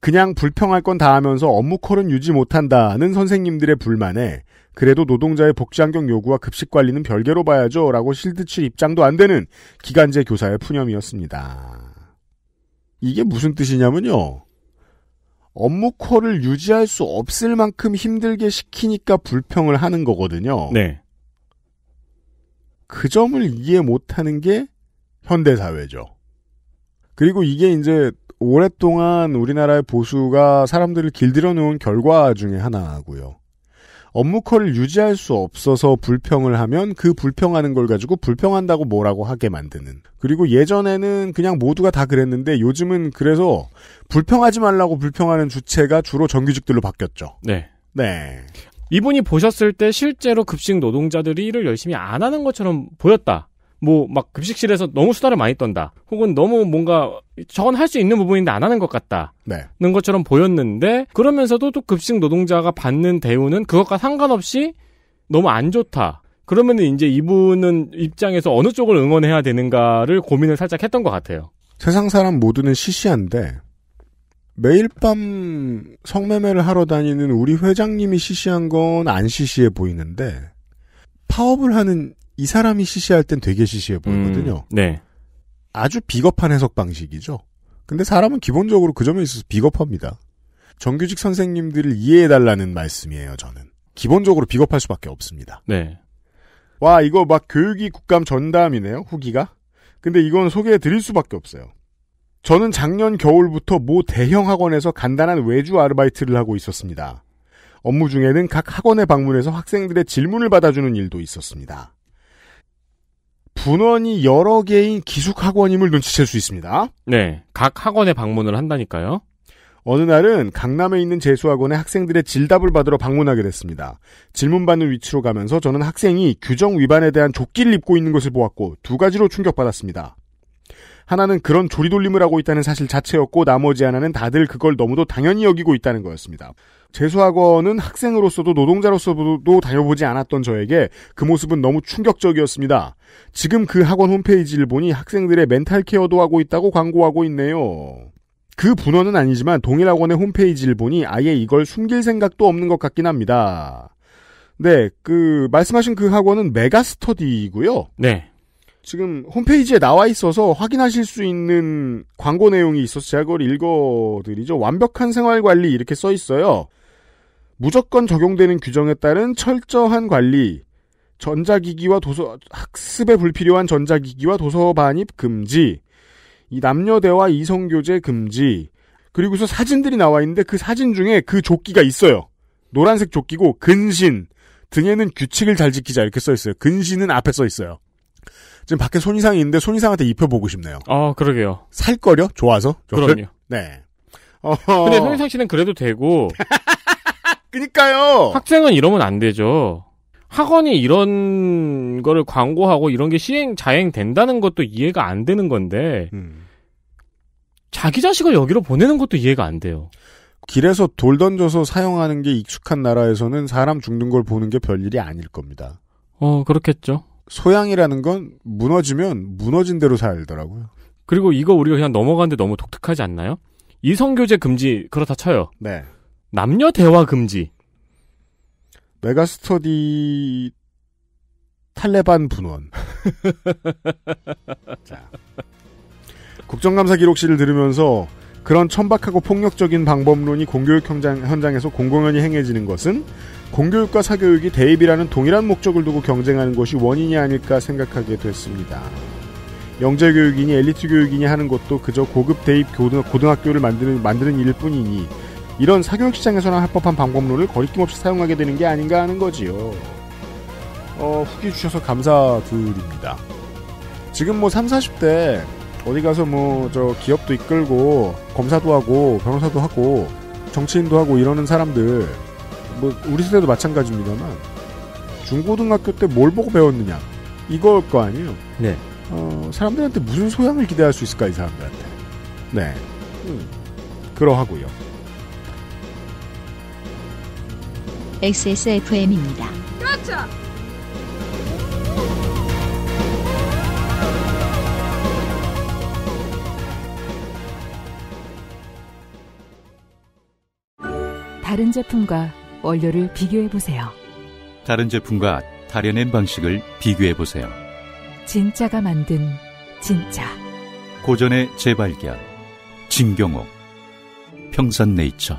A: 그냥 불평할 건 다 하면서 업무 콜은 유지 못한다는 선생님들의 불만에 그래도 노동자의 복지환경 요구와 급식 관리는 별개로 봐야죠. 라고 실드칠 입장도 안 되는 기간제 교사의 푸념이었습니다. 이게 무슨 뜻이냐면요. 업무 콜을 유지할 수 없을 만큼 힘들게 시키니까 불평을 하는 거거든요. 네. 그 점을 이해 못하는 게 현대사회죠. 그리고 이게 이제 오랫동안 우리나라의 보수가 사람들을 길들여 놓은 결과 중에 하나고요. 업무컬을 유지할 수 없어서 불평을 하면 그 불평하는 걸 가지고 불평한다고 뭐라고 하게 만드는. 그리고 예전에는 그냥 모두가 다 그랬는데 요즘은 그래서 불평하지 말라고 불평하는 주체가 주로 정규직들로 바뀌었죠.
B: 네. 네. 이분이 보셨을 때 실제로 급식 노동자들이 일을 열심히 안 하는 것처럼 보였다. 뭐막 급식실에서 너무 수다를 많이 떤다. 혹은 너무 뭔가 저건 할 수 있는 부분인데 안 하는 것 같다는 네. 것처럼 보였는데 그러면서도 또 급식 노동자가 받는 대우는 그것과 상관없이 너무 안 좋다. 그러면 이제 이분은 입장에서 어느 쪽을 응원해야 되는가를 고민을 살짝 했던 것 같아요.
A: 세상 사람 모두는 시시한데 매일 밤 성매매를 하러 다니는 우리 회장님이 시시한 건 안 시시해 보이는데 파업을 하는 이 사람이 시시할 땐 되게 시시해 보이거든요. 음, 네. 아주 비겁한 해석 방식이죠. 근데 사람은 기본적으로 그 점에 있어서 비겁합니다. 정규직 선생님들을 이해해달라는 말씀이에요, 저는. 기본적으로 비겁할 수밖에 없습니다. 네. 와, 이거 막 교육이 국감 전담이네요, 후기가. 근데 이건 소개해드릴 수밖에 없어요. 저는 작년 겨울부터 모 대형 학원에서 간단한 외주 아르바이트를 하고 있었습니다. 업무 중에는 각 학원에 방문해서 학생들의 질문을 받아주는 일도 있었습니다. 분원이 여러 개인 기숙학원임을 눈치챌 수 있습니다. 네. 각 학원에 방문을 한다니까요. 어느 날은 강남에 있는 재수학원에 학생들의 질답을 받으러 방문하게 됐습니다. 질문받는 위치로 가면서 저는 학생이 규정 위반에 대한 조끼를 입고 있는 것을 보았고 두 가지로 충격받았습니다. 하나는 그런 조리돌림을 하고 있다는 사실 자체였고 나머지 하나는 다들 그걸 너무도 당연히 여기고 있다는 거였습니다. 재수학원은 학생으로서도 노동자로서도 다녀보지 않았던 저에게 그 모습은 너무 충격적이었습니다. 지금 그 학원 홈페이지를 보니 학생들의 멘탈 케어도 하고 있다고 광고하고 있네요. 그 분원은 아니지만 동일 학원의 홈페이지를 보니 아예 이걸 숨길 생각도 없는 것 같긴 합니다. 네, 그 말씀하신 그 학원은 메가스터디이고요. 네. 지금 홈페이지에 나와 있어서 확인하실 수 있는 광고 내용이 있어서 제가 그걸 읽어드리죠. 완벽한 생활관리 이렇게 써 있어요. 무조건 적용되는 규정에 따른 철저한 관리, 전자기기와 도서 학습에 불필요한 전자기기와 도서 반입 금지, 이 남녀 대화 이성 교제 금지, 그리고서 사진들이 나와 있는데 그 사진 중에 그 조끼가 있어요. 노란색 조끼고 근신 등에는 규칙을 잘 지키자 이렇게 써 있어요. 근신은 앞에 써 있어요. 지금 밖에 손이상이 있는데 손이상한테 입혀보고 싶네요. 아 그러게요. 살 거려? 좋아서? 저를? 그럼요. 네. 어허.
B: 근데 손이상 씨는 그래도 되고 [laughs] 그니까요. 학생은 이러면 안 되죠. 학원이 이런 거를 광고하고 이런 게 시행 자행된다는 것도 이해가 안 되는 건데
A: 음. 자기 자식을 여기로 보내는 것도 이해가 안 돼요. 길에서 돌 던져서 사용하는 게 익숙한 나라에서는 사람 죽는 걸 보는 게 별일이 아닐 겁니다. 어, 그렇겠죠. 소양이라는 건 무너지면 무너진 대로 살더라고요.
B: 그리고 이거 우리가 그냥 넘어가는데 너무 독특하지 않나요? 이성교제 금지 그렇다 쳐요. 네. 남녀 대화 금지. 메가스터디
A: 탈레반 분원.
B: [laughs] 자.
A: 국정감사 기록실을 들으면서 그런 천박하고 폭력적인 방법론이 공교육 현장, 에서 공공연히 행해지는 것은 공교육과 사교육이 대입이라는 동일한 목적을 두고 경쟁하는 것이 원인이 아닐까 생각하게 됐습니다. 영재교육이니 엘리트 교육이니 하는 것도 그저 고급 대입 고등학교를 만드는, 만드는 일 뿐이니 이런 사교육 시장에서나 합법한 방법론을 거리낌없이 사용하게 되는 게 아닌가 하는 거지요. 어, 후기 주셔서 감사드립니다. 지금 뭐 3, 40대 어디 가서 뭐 저 기업도 이끌고 검사도 하고 변호사도 하고 정치인도 하고 이러는 사람들 뭐 우리 세대도 마찬가지입니다만 중고등학교 때 뭘 보고 배웠느냐 이걸 거 아니에요. 네. 어, 사람들한테 무슨 소양을 기대할 수 있을까 이 사람들한테. 네. 음, 그러하고요.
B: XSFM입니다.
A: 그렇죠. 다른 제품과 원료를 비교해 보세요.
B: 다른 제품과 다려낸 방식을 비교해 보세요.
A: 진짜가 만든 진짜.
B: 고전의 재발견. 진경옥. 평산네이처.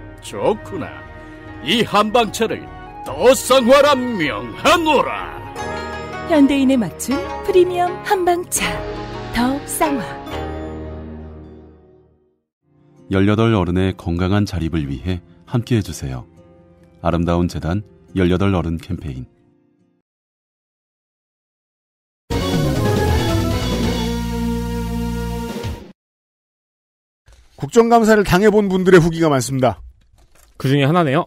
B: 좋구나. 이 한방차를 더쌍화라 명하노라. 현대인에 맞춘 프리미엄 한방차 더 쌍화.
A: 18 어른의 건강한 자립을 위해 함께 해주세요. 아름다운 재단 18 어른 캠페인. 국정감사를 당해본 분들의 후기가 많습니다. 그 중에 하나네요.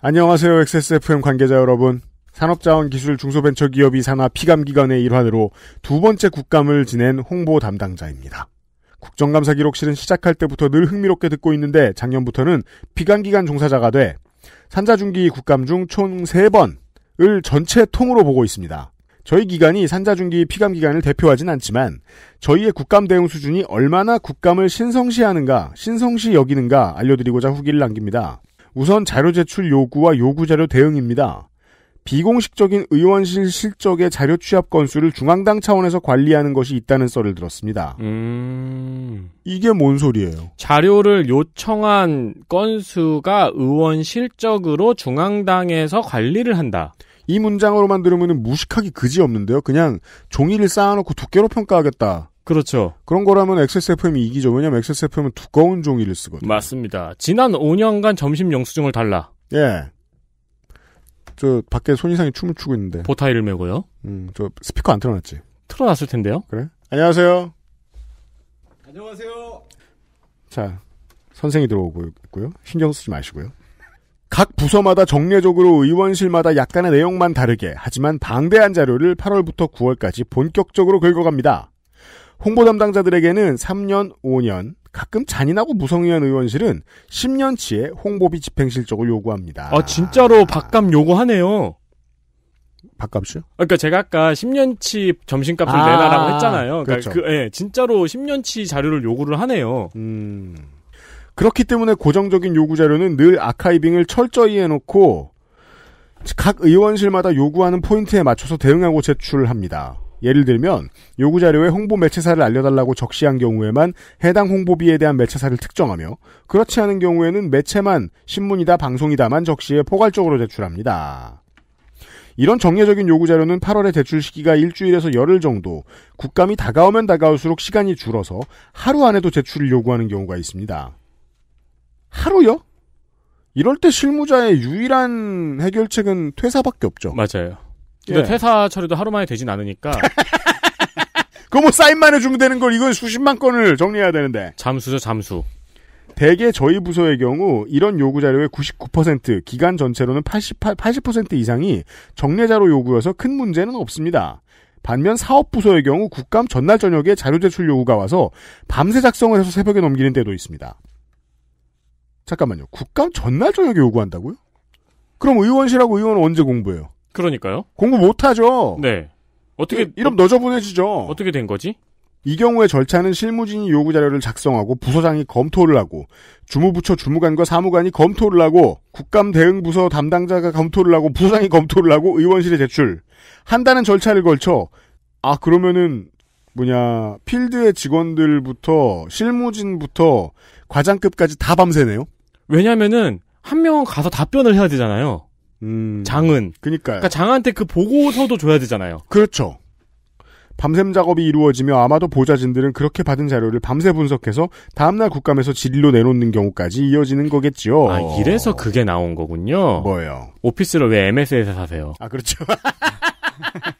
A: 안녕하세요. XSFM 관계자 여러분. 산업자원 기술 중소벤처기업이 산하 피감기관의 일환으로 두 번째 국감을 지낸 홍보 담당자입니다. 국정감사 기록실은 시작할 때부터 늘 흥미롭게 듣고 있는데 작년부터는 피감기관 종사자가 돼 산자중기 국감 중 총3번을 전체 통으로 보고 있습니다. 저희 기관이 산자중기 피감 기관을 대표하진 않지만 저희의 국감 대응 수준이 얼마나 국감을 신성시하는가, 신성시 여기는가 알려드리고자 후기를 남깁니다. 우선 자료 제출 요구와 요구 자료 대응입니다. 비공식적인 의원실 실적의 자료 취합 건수를 중앙당 차원에서 관리하는 것이 있다는 썰을 들었습니다. 음... 이게 뭔 소리예요?
B: 자료를 요청한 건수가 의원 실적으로 중앙당에서 관리를
A: 한다. 이 문장으로만 들으면 무식하기 그지없는데요. 그냥 종이를 쌓아놓고 두께로 평가하겠다. 그렇죠. 그런 거라면 XSFM이 이기죠. 왜냐면 XSFM은 두꺼운 종이를 쓰거든요.
B: 맞습니다. 지난 5년간 점심 영수증을 달라.
A: 예. 저 밖에 손이상이 춤을 추고 있는데. 보타이를 메고요. 음, 저 스피커 안 틀어놨지. 틀어놨을 텐데요. 그래? 안녕하세요. 안녕하세요. 자, 선생이 들어오고 있고요. 신경 쓰지 마시고요. 각 부서마다 정례적으로 의원실마다 약간의 내용만 다르게 하지만 방대한 자료를 8월부터 9월까지 본격적으로 긁어갑니다. 홍보 담당자들에게는 3년, 5년, 가끔 잔인하고 무성의한 의원실은 10년치의 홍보비 집행 실적을 요구합니다. 아 진짜로 밥값 요구하네요. 밥값이요?
B: 아, 그러니까 제가 아까 10년치 점심값을 아~ 내라라고 했잖아요. 그러니까 그렇죠. 그
A: 예, 진짜로 10년치 자료를 요구를 하네요. 음. 그렇기 때문에 고정적인 요구 자료는 늘 아카이빙을 철저히 해놓고 각 의원실마다 요구하는 포인트에 맞춰서 대응하고 제출합니다. 예를 들면 요구 자료에 홍보 매체사를 알려달라고 적시한 경우에만 해당 홍보비에 대한 매체사를 특정하며 그렇지 않은 경우에는 매체만 신문이다 방송이다만 적시에 포괄적으로 제출합니다. 이런 정례적인 요구 자료는 8월에 제출 시기가 일주일에서 열흘 정도, 국감이 다가오면 다가올수록 시간이 줄어서 하루 안에도 제출을 요구하는 경우가 있습니다. 하루요? 이럴 때 실무자의 유일한 해결책은 퇴사밖에 없죠. 맞아요.
B: 근데 예. 퇴사 처리도 하루 만에 되진 않으니까. [laughs] 그거 뭐
A: 사인만 해주면 되는 걸 이건 수십만 건을 정리해야 되는데. 잠수죠, 잠수. 대개 저희 부서의 경우 이런 요구 자료의 99% 기간 전체로는 88, 80% 이상이 정례자료 요구여서 큰 문제는 없습니다. 반면 사업 부서의 경우 국감 전날 저녁에 자료 제출 요구가 와서 밤새 작성을 해서 새벽에 넘기는 때도 있습니다. 잠깐만요. 국감 전날 저녁에 요구한다고요? 그럼 의원실하고 의원 언제 공부해요? 그러니까요. 공부 못하죠.
B: 네. 어떻게 이름 너저분해지죠. 어떻게 된 거지?
A: 이 경우의 절차는 실무진이 요구 자료를 작성하고 부서장이 검토를 하고 주무부처 주무관과 사무관이 검토를 하고 국감 대응 부서 담당자가 검토를 하고 부서장이 검토를 하고 의원실에 제출 한다는 절차를 걸쳐 아 그러면은 뭐냐 필드의 직원들부터 실무진부터 과장급까지 다 밤새네요. 왜냐면은 한 명은 가서 답변을 해야 되잖아요. 음. 장은. 그니까요.
B: 그러니까 장한테 그 보고서도 줘야 되잖아요.
A: 그렇죠. 밤샘 작업이 이루어지며 아마도 보좌진들은 그렇게 받은 자료를 밤새 분석해서 다음날 국감에서 진리로 내놓는 경우까지 이어지는 거겠지요. 아, 이래서 그게 나온 거군요. 뭐예요? 오피스를 왜 MS에서
B: 사세요? 아, 그렇죠. [laughs]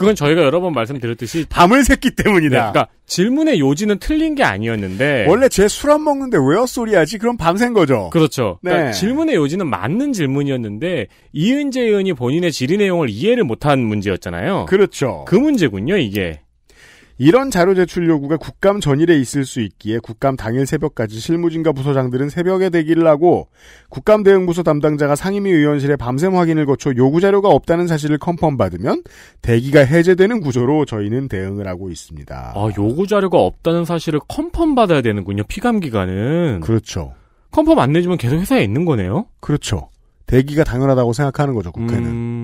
B: 그건 저희가 여러 번 말씀드렸듯이 밤을 샜기 때문이다. 네, 그러니까 질문의 요지는 틀린 게
A: 아니었는데 원래 제술안 먹는데 왜 헛소리하지? 그럼 밤샌 거죠. 그렇죠. 그러니까 네. 그러니까
B: 질문의 요지는 맞는 질문이었는데 이은재 의원이 본인의 질의 내용을 이해를 못한 문제였잖아요. 그렇죠. 그 문제군요, 이게.
A: 이런 자료 제출 요구가 국감 전일에 있을 수 있기에 국감 당일 새벽까지 실무진과 부서장들은 새벽에 대기를 하고 국감 대응부서 담당자가 상임위 의원실에 밤샘 확인을 거쳐 요구 자료가 없다는 사실을 컨펌 받으면 대기가 해제되는 구조로 저희는 대응을 하고 있습니다.
B: 아, 요구 자료가 없다는 사실을 컨펌 받아야 되는군요. 피감 기간은. 그렇죠. 컨펌 안 내주면 계속 회사에 있는 거네요.
A: 그렇죠. 대기가 당연하다고 생각하는 거죠, 국회는. 음...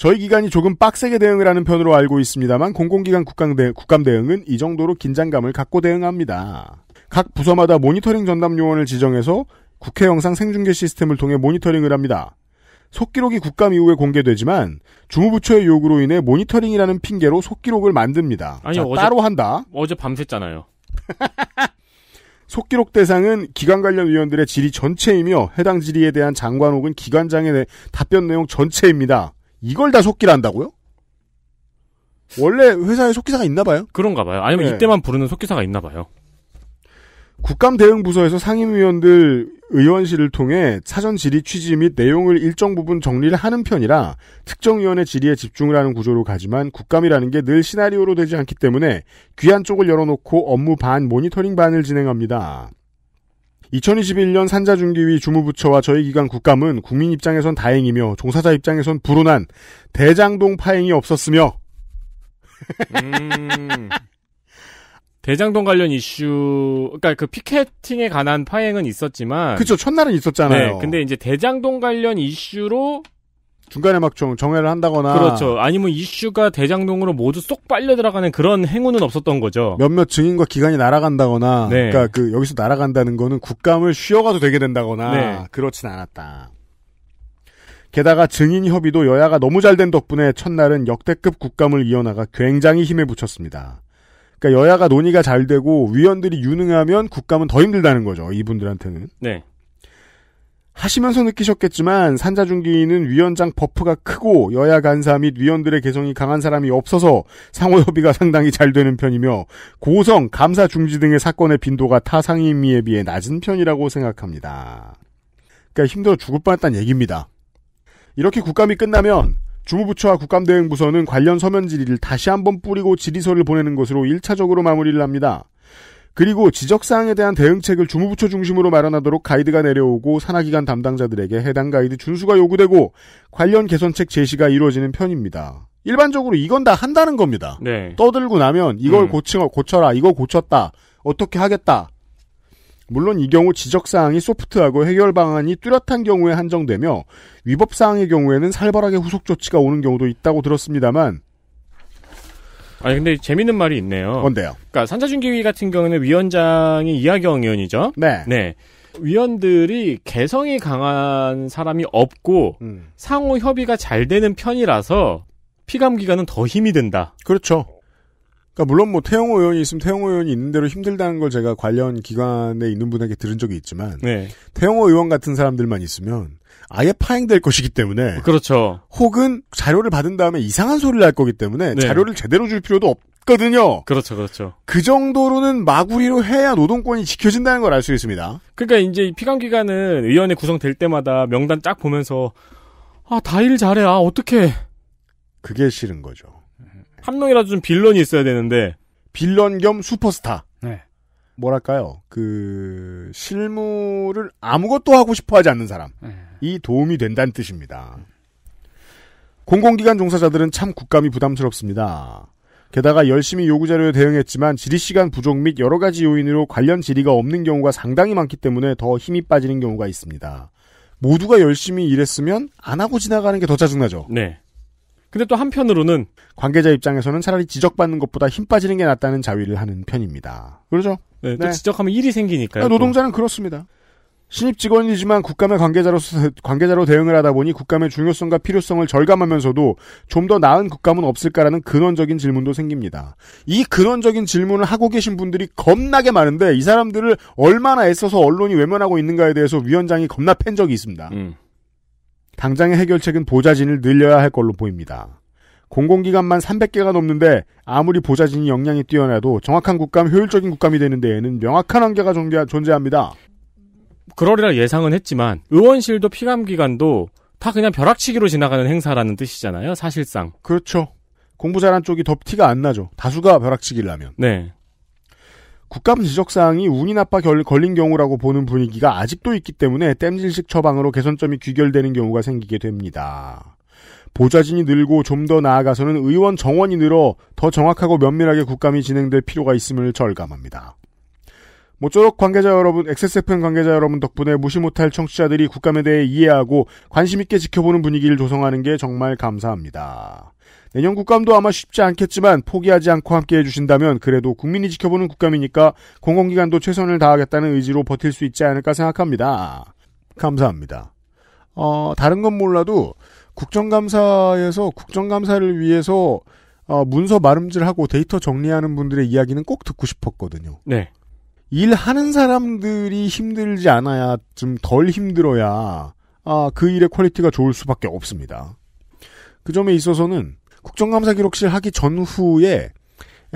A: 저희 기관이 조금 빡세게 대응을 하는 편으로 알고 있습니다만 공공기관 국감, 대, 응은이 정도로 긴장감을 갖고 대응합니다. 각 부서마다 모니터링 전담 요원을 지정해서 국회 영상 생중계 시스템을 통해 모니터링을 합니다. 속기록이 국감 이후에 공개되지만 주무부처의 요구로 인해 모니터링이라는 핑계로 속기록을 만듭니다. 아니 자, 어제, 따로 한다.
B: 어제 밤샜잖아요. [laughs]
A: 속기록 대상은 기관 관련 위원들의 질의 전체이며 해당 질의에 대한 장관 혹은 기관장의 답변 내용 전체입니다. 이걸 다 속기란다고요? 원래 회사에 속기사가 있나 봐요? 그런가 봐요. 아니면 네. 이때만 부르는 속기사가 있나 봐요. 국감대응부서에서 상임위원들 의원실을 통해 사전 질의 취지 및 내용을 일정 부분 정리를 하는 편이라 특정위원의 질의에 집중을 하는 구조로 가지만 국감이라는 게 늘 시나리오로 되지 않기 때문에 귀한 쪽을 열어놓고 업무 반 모니터링 반을 진행합니다. 2021년 산자중기위 주무부처와 저희 기관 국감은 국민 입장에선 다행이며 종사자 입장에선 불운한 대장동 파행이 없었으며
B: 음, [laughs] 대장동 관련 이슈, 그러니까 그 피켓팅에 관한 파행은 있었지만, 그쵸
A: 첫날은 있었잖아요. 네, 근데
B: 이제 대장동 관련 이슈로
A: 중간에 막 좀 정회를 한다거나 그렇죠.
B: 아니면 뭐 이슈가 대장동으로 모두 쏙 빨려 들어가는 그런 행운은 없었던 거죠.
A: 몇몇 증인과 기관이 날아간다거나 네. 그러니까 그 여기서 날아간다는 거는 국감을 쉬어가도 되게 된다거나 네. 그렇진 않았다. 게다가 증인 협의도 여야가 너무 잘 된 덕분에 첫날은 역대급 국감을 이어나가 굉장히 힘에 붙였습니다. 그러니까 여야가 논의가 잘 되고 위원들이 유능하면 국감은 더 힘들다는 거죠. 이분들한테는. 네. 하시면서 느끼셨겠지만 산자중기은 위원장 버프가 크고 여야 간사 및 위원들의 개성이 강한 사람이 없어서 상호협의가 상당히 잘 되는 편이며 고성, 감사 중지 등의 사건의 빈도가 타상임미에 비해 낮은 편이라고 생각합니다. 그러니까 힘들어 죽을 뻔했단 얘기입니다. 이렇게 국감이 끝나면 주무부처와 국감대행부서는 관련 서면 질의를 다시 한번 뿌리고 질의서를 보내는 것으로 1차적으로 마무리를 합니다. 그리고 지적사항에 대한 대응책을 주무부처 중심으로 마련하도록 가이드가 내려오고 산하기관 담당자들에게 해당 가이드 준수가 요구되고 관련 개선책 제시가 이루어지는 편입니다. 일반적으로 이건 다 한다는 겁니다. 네. 떠들고 나면 이걸 음. 고치, 고쳐라, 이거 고쳤다, 어떻게 하겠다. 물론 이 경우 지적사항이 소프트하고 해결 방안이 뚜렷한 경우에 한정되며 위법사항의 경우에는 살벌하게 후속 조치가 오는 경우도 있다고 들었습니다만
B: 아니 근데 재밌는 말이 있네요. 뭔데요? 그러니까 산자중기위 같은 경우는 위원장이 이하경 의원이죠. 네. 네. 위원들이 개성이 강한 사람이 없고 음. 상호 협의가 잘 되는 편이라서 피감 기간은 더 힘이 든다.
A: 그렇죠. 그러니까 물론 뭐 태영호 의원이 있으면 태영호 의원이 있는 대로 힘들다는 걸 제가 관련 기관에 있는 분에게 들은 적이 있지만 네. 태영호 의원 같은 사람들만 있으면 아예 파행될 것이기 때문에 그렇죠. 혹은 자료를 받은 다음에 이상한 소리를 할 거기 때문에 네. 자료를 제대로 줄 필요도 없거든요. 그렇죠, 그렇죠. 그 정도로는 마구리로 해야 노동권이 지켜진다는 걸 알 수 있습니다. 그러니까
B: 이제 피감 기간은의원회 구성될 때마다 명단 쫙 보면서 아다 일 잘해,
A: 아 어떻게? 그게 싫은 거죠. 한 명이라도 좀 빌런이 있어야 되는데 빌런 겸 슈퍼스타. 뭐랄까요 그 실무를 아무것도 하고 싶어하지 않는 사람이 네. 도움이 된다는 뜻입니다. 공공기관 종사자들은 참 국감이 부담스럽습니다. 게다가 열심히 요구자료에 대응했지만 질의시간 부족 및 여러가지 요인으로 관련 질의가 없는 경우가 상당히 많기 때문에 더 힘이 빠지는 경우가 있습니다. 모두가 열심히 일했으면 안 하고 지나가는 게 더 짜증나죠. 네. 근데 또 한편으로는 관계자 입장에서는 차라리 지적받는 것보다 힘 빠지는 게 낫다는 자위를 하는 편입니다. 그러죠? 네, 또 네. 지적하면 일이 생기니까요. 아, 노동자는 또. 그렇습니다. 신입 직원이지만 국감의 관계자로서 관계자로 대응을 하다 보니 국감의 중요성과 필요성을 절감하면서도 좀 더 나은 국감은 없을까라는 근원적인 질문도 생깁니다. 이 근원적인 질문을 하고 계신 분들이 겁나게 많은데 이 사람들을 얼마나 애써서 언론이 외면하고 있는가에 대해서 위원장이 겁나 팬 적이 있습니다. 음. 당장의 해결책은 보좌진을 늘려야 할 걸로 보입니다. 공공기관만 300개가 넘는데 아무리 보좌진이 역량이 뛰어나도 정확한 국감, 효율적인 국감이 되는 데에는 명확한 한계가 존재, 합니다
B: 그러리라 예상은 했지만 의원실도 피감기관도 다 그냥 벼락치기로 지나가는 행사라는 뜻이잖아요, 사실상.
A: 그렇죠. 공부 잘한 쪽이 더 티가 안 나죠. 다수가 벼락치기를 하면. 네. 국감 지적사항이 운이 나빠 결, 걸린 경우라고 보는 분위기가 아직도 있기 때문에 땜질식 처방으로 개선점이 귀결되는 경우가 생기게 됩니다. 보좌진이 늘고 좀 더 나아가서는 의원 정원이 늘어 더 정확하고 면밀하게 국감이 진행될 필요가 있음을 절감합니다. 모쪼록 관계자 여러분, XSFM 관계자 여러분 덕분에 무시 못할 청취자들이 국감에 대해 이해하고 관심있게 지켜보는 분위기를 조성하는 게 정말 감사합니다. 내년 국감도 아마 쉽지 않겠지만 포기하지 않고 함께 해주신다면 그래도 국민이 지켜보는 국감이니까 공공기관도 최선을 다하겠다는 의지로 버틸 수 있지 않을까 생각합니다. 감사합니다. 어, 다른 건 몰라도 국정감사에서 국정감사를 위해서 어, 문서 마름질하고 데이터 정리하는 분들의 이야기는 꼭 듣고 싶었거든요. 네. 일하는 사람들이 힘들지 않아야 좀 덜 힘들어야 아, 그 일의 퀄리티가 좋을 수밖에 없습니다. 그 점에 있어서는 국정감사 기록실 하기 전후에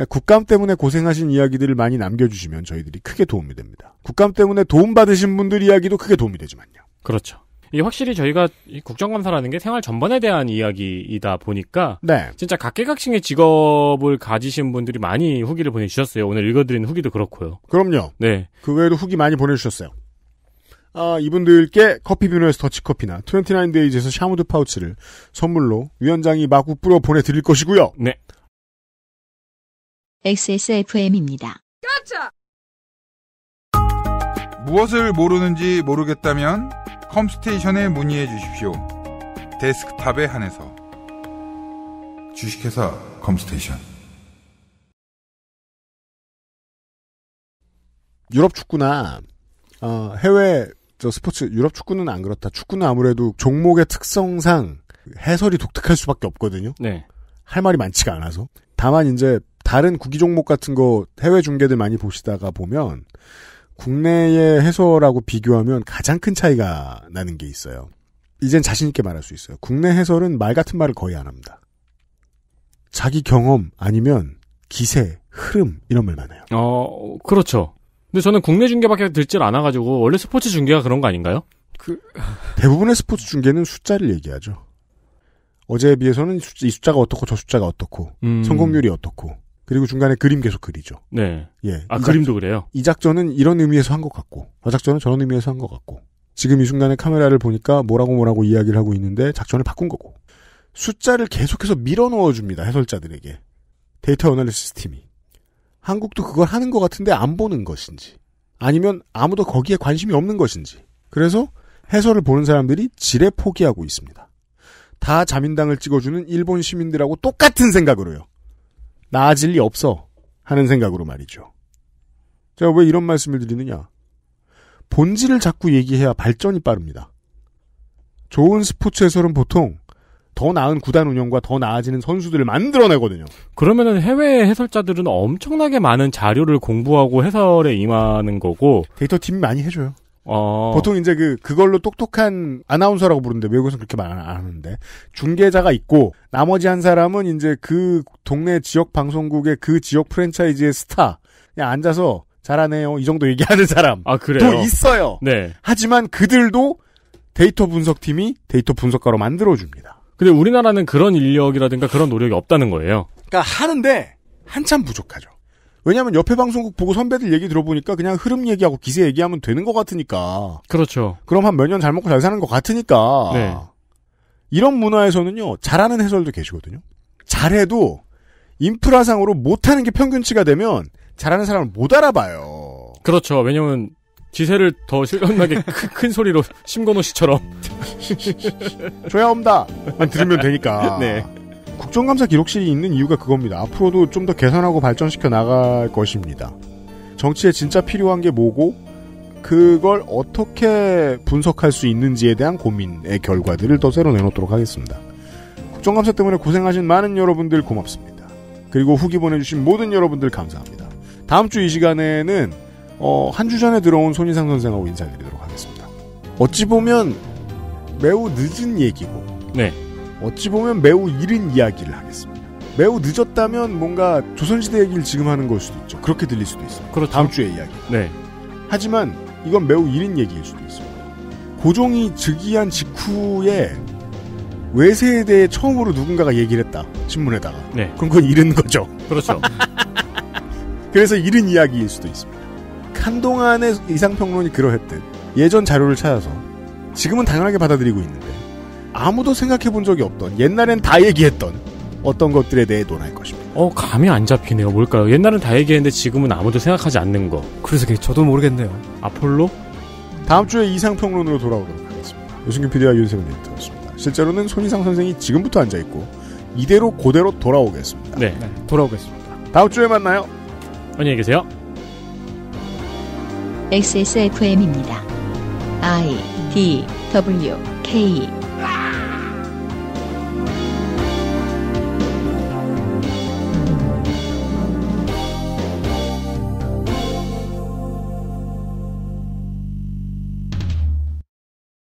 A: 국감 때문에 고생하신 이야기들을 많이 남겨주시면 저희들이 크게 도움이 됩니다. 국감 때문에 도움받으신 분들 이야기도 크게 도움이 되지만요. 그렇죠.
B: 이 확실히 저희가 이 국정감사라는 게 생활 전반에 대한 이야기이다 보니까 네. 진짜 각계각층의 직업을 가지신 분들이 많이 후기를 보내주셨어요. 오늘 읽어드린 후기도 그렇고요.
A: 그럼요. 네. 그 외에도 후기 많이 보내주셨어요. 아, 이분들께 커피뷰노에서 더치커피나 29데이즈에서 샤무드 파우치를 선물로 위원장이 마구 뿌려 보내드릴 것이고요. 네. XSFM입니다. 가짜! 그렇죠! 무엇을 모르는지 모르겠다면 컴스테이션에 문의해 주십시오. 데스크탑에 한해서. 주식회사 컴스테이션. 유럽 축구나 어, 해외 저 스포츠 유럽 축구는 안 그렇다. 축구는 아무래도 종목의 특성상 해설이 독특할 수밖에 없거든요. 네. 할 말이 많지가 않아서. 다만 이제 다른 구기 종목 같은 거 해외 중계들 많이 보시다가 보면 국내의 해설하고 비교하면 가장 큰 차이가 나는 게 있어요. 이젠 자신 있게 말할 수 있어요. 국내 해설은 말 같은 말을 거의 안 합니다. 자기 경험 아니면 기세, 흐름 이런 말많아요 어, 그렇죠.
B: 근데 저는 국내 중계밖에 들질 않아가지고 원래 스포츠 중계가 그런 거 아닌가요? 그
A: [laughs] 대부분의 스포츠 중계는 숫자를 얘기하죠. 어제에 비해서는 이 숫자가 어떻고 저 숫자가 어떻고 음... 성공률이 어떻고 그리고 중간에 그림 계속 그리죠. 네. 예. 아 그림도 작 그래요. 이 작전은 이런 의미에서 한 것 같고 저 작전은 저런 의미에서 한 것 같고 지금 이 순간에 카메라를 보니까 뭐라고 뭐라고 이야기를 하고 있는데 작전을 바꾼 거고 숫자를 계속해서 밀어 넣어 줍니다 해설자들에게 데이터 어널리시스 팀이 한국도 그걸 하는 것 같은데 안 보는 것인지 아니면 아무도 거기에 관심이 없는 것인지 그래서 해설을 보는 사람들이 지레 포기하고 있습니다. 다 자민당을 찍어주는 일본 시민들하고 똑같은 생각으로요. 나아질 리 없어 하는 생각으로 말이죠. 제가 왜 이런 말씀을 드리느냐? 본질을 자꾸 얘기해야 발전이 빠릅니다. 좋은 스포츠 해설은 보통 더 나은 구단 운영과 더 나아지는 선수들을 만들어내거든요. 그러면은 해외 해설자들은
B: 엄청나게 많은 자료를 공부하고 해설에 임하는 거고 데이터 팀 많이 해줘요.
A: 어... 보통 이제 그 그걸로 똑똑한 아나운서라고 부르는데 외국에서는 그렇게 말 안 하는데 중계자가 있고 나머지 한 사람은 이제 그 동네 지역 방송국의 그 지역 프랜차이즈의 스타 그냥 앉아서 잘하네요 이 정도 얘기하는 사람 아 그래요 또 있어요. 네 하지만 그들도 데이터 분석팀이 데이터 분석가로 만들어줍니다. 근데
B: 우리나라는 그런 인력이라든가 그런 노력이 없다는 거예요.
A: 그러니까 하는데 한참 부족하죠. 왜냐하면 옆에 방송국 보고 선배들 얘기 들어보니까 그냥 흐름 얘기하고 기세 얘기하면 되는 것 같으니까. 그렇죠. 그럼 한 몇 년 잘 먹고 잘 사는 것 같으니까. 네. 이런 문화에서는요 잘하는 해설도 계시거든요. 잘해도 인프라상으로 못하는 게 평균치가 되면 잘하는 사람을 못 알아봐요. 그렇죠. 왜냐면 지세를더
B: 실감나게 큰, 큰 소리로 심건호 씨처럼 [laughs] 줘야 옵니다. 들으면
A: 되니까. [laughs] 네. 국정감사 기록실이 있는 이유가 그겁니다. 앞으로도 좀 더 개선하고 발전시켜 나갈 것입니다. 정치에 진짜 필요한 게 뭐고 그걸 어떻게 분석할 수 있는지에 대한 고민의 결과들을 더 새로 내놓도록 하겠습니다. 국정감사 때문에 고생하신 많은 여러분들 고맙습니다. 그리고 후기 보내주신 모든 여러분들 감사합니다. 다음 주 이 시간에는 어, 한 주 전에 들어온 손희상 선생하고 인사드리도록 하겠습니다. 어찌 보면 매우 늦은 얘기고, 네. 어찌 보면 매우 이른 이야기를 하겠습니다. 매우 늦었다면 뭔가 조선시대 얘기를 지금 하는 걸 수도 있죠. 그렇게 들릴 수도 있어요. 그렇죠. 다음 주에 이야기. 네. 하지만 이건 매우 이른 얘기일 수도 있습니다. 고종이 즉위한 직후에 외세에 대해 처음으로 누군가가 얘기를 했다. 신문에다가. 네. 그럼 그건 이른 거죠. 그렇죠. [laughs] 그래서 이른 이야기일 수도 있습니다. 한동안의 이상평론이 그러했듯 예전 자료를 찾아서 지금은 당연하게 받아들이고 있는데 아무도 생각해 본 적이 없던 옛날엔 다 얘기했던 어떤 것들에 대해 논할 것입니다. 어 감이
B: 안 잡히네요. 뭘까요? 옛날엔 다 얘기했는데 지금은 아무도 생각하지 않는 거.
A: 그래서 그게 저도 모르겠네요. 아폴로? 다음 주에 이상평론으로 돌아오도록 하겠습니다. 유승균 PD와 윤세민 에디터였습니다. 실제로는 손희상 선생이 지금부터 앉아 있고 이대로 고대로 돌아오겠습니다. 네, 네 돌아오겠습니다. 다음 주에 만나요. 안녕히 계세요. XSFM입니다. I D W K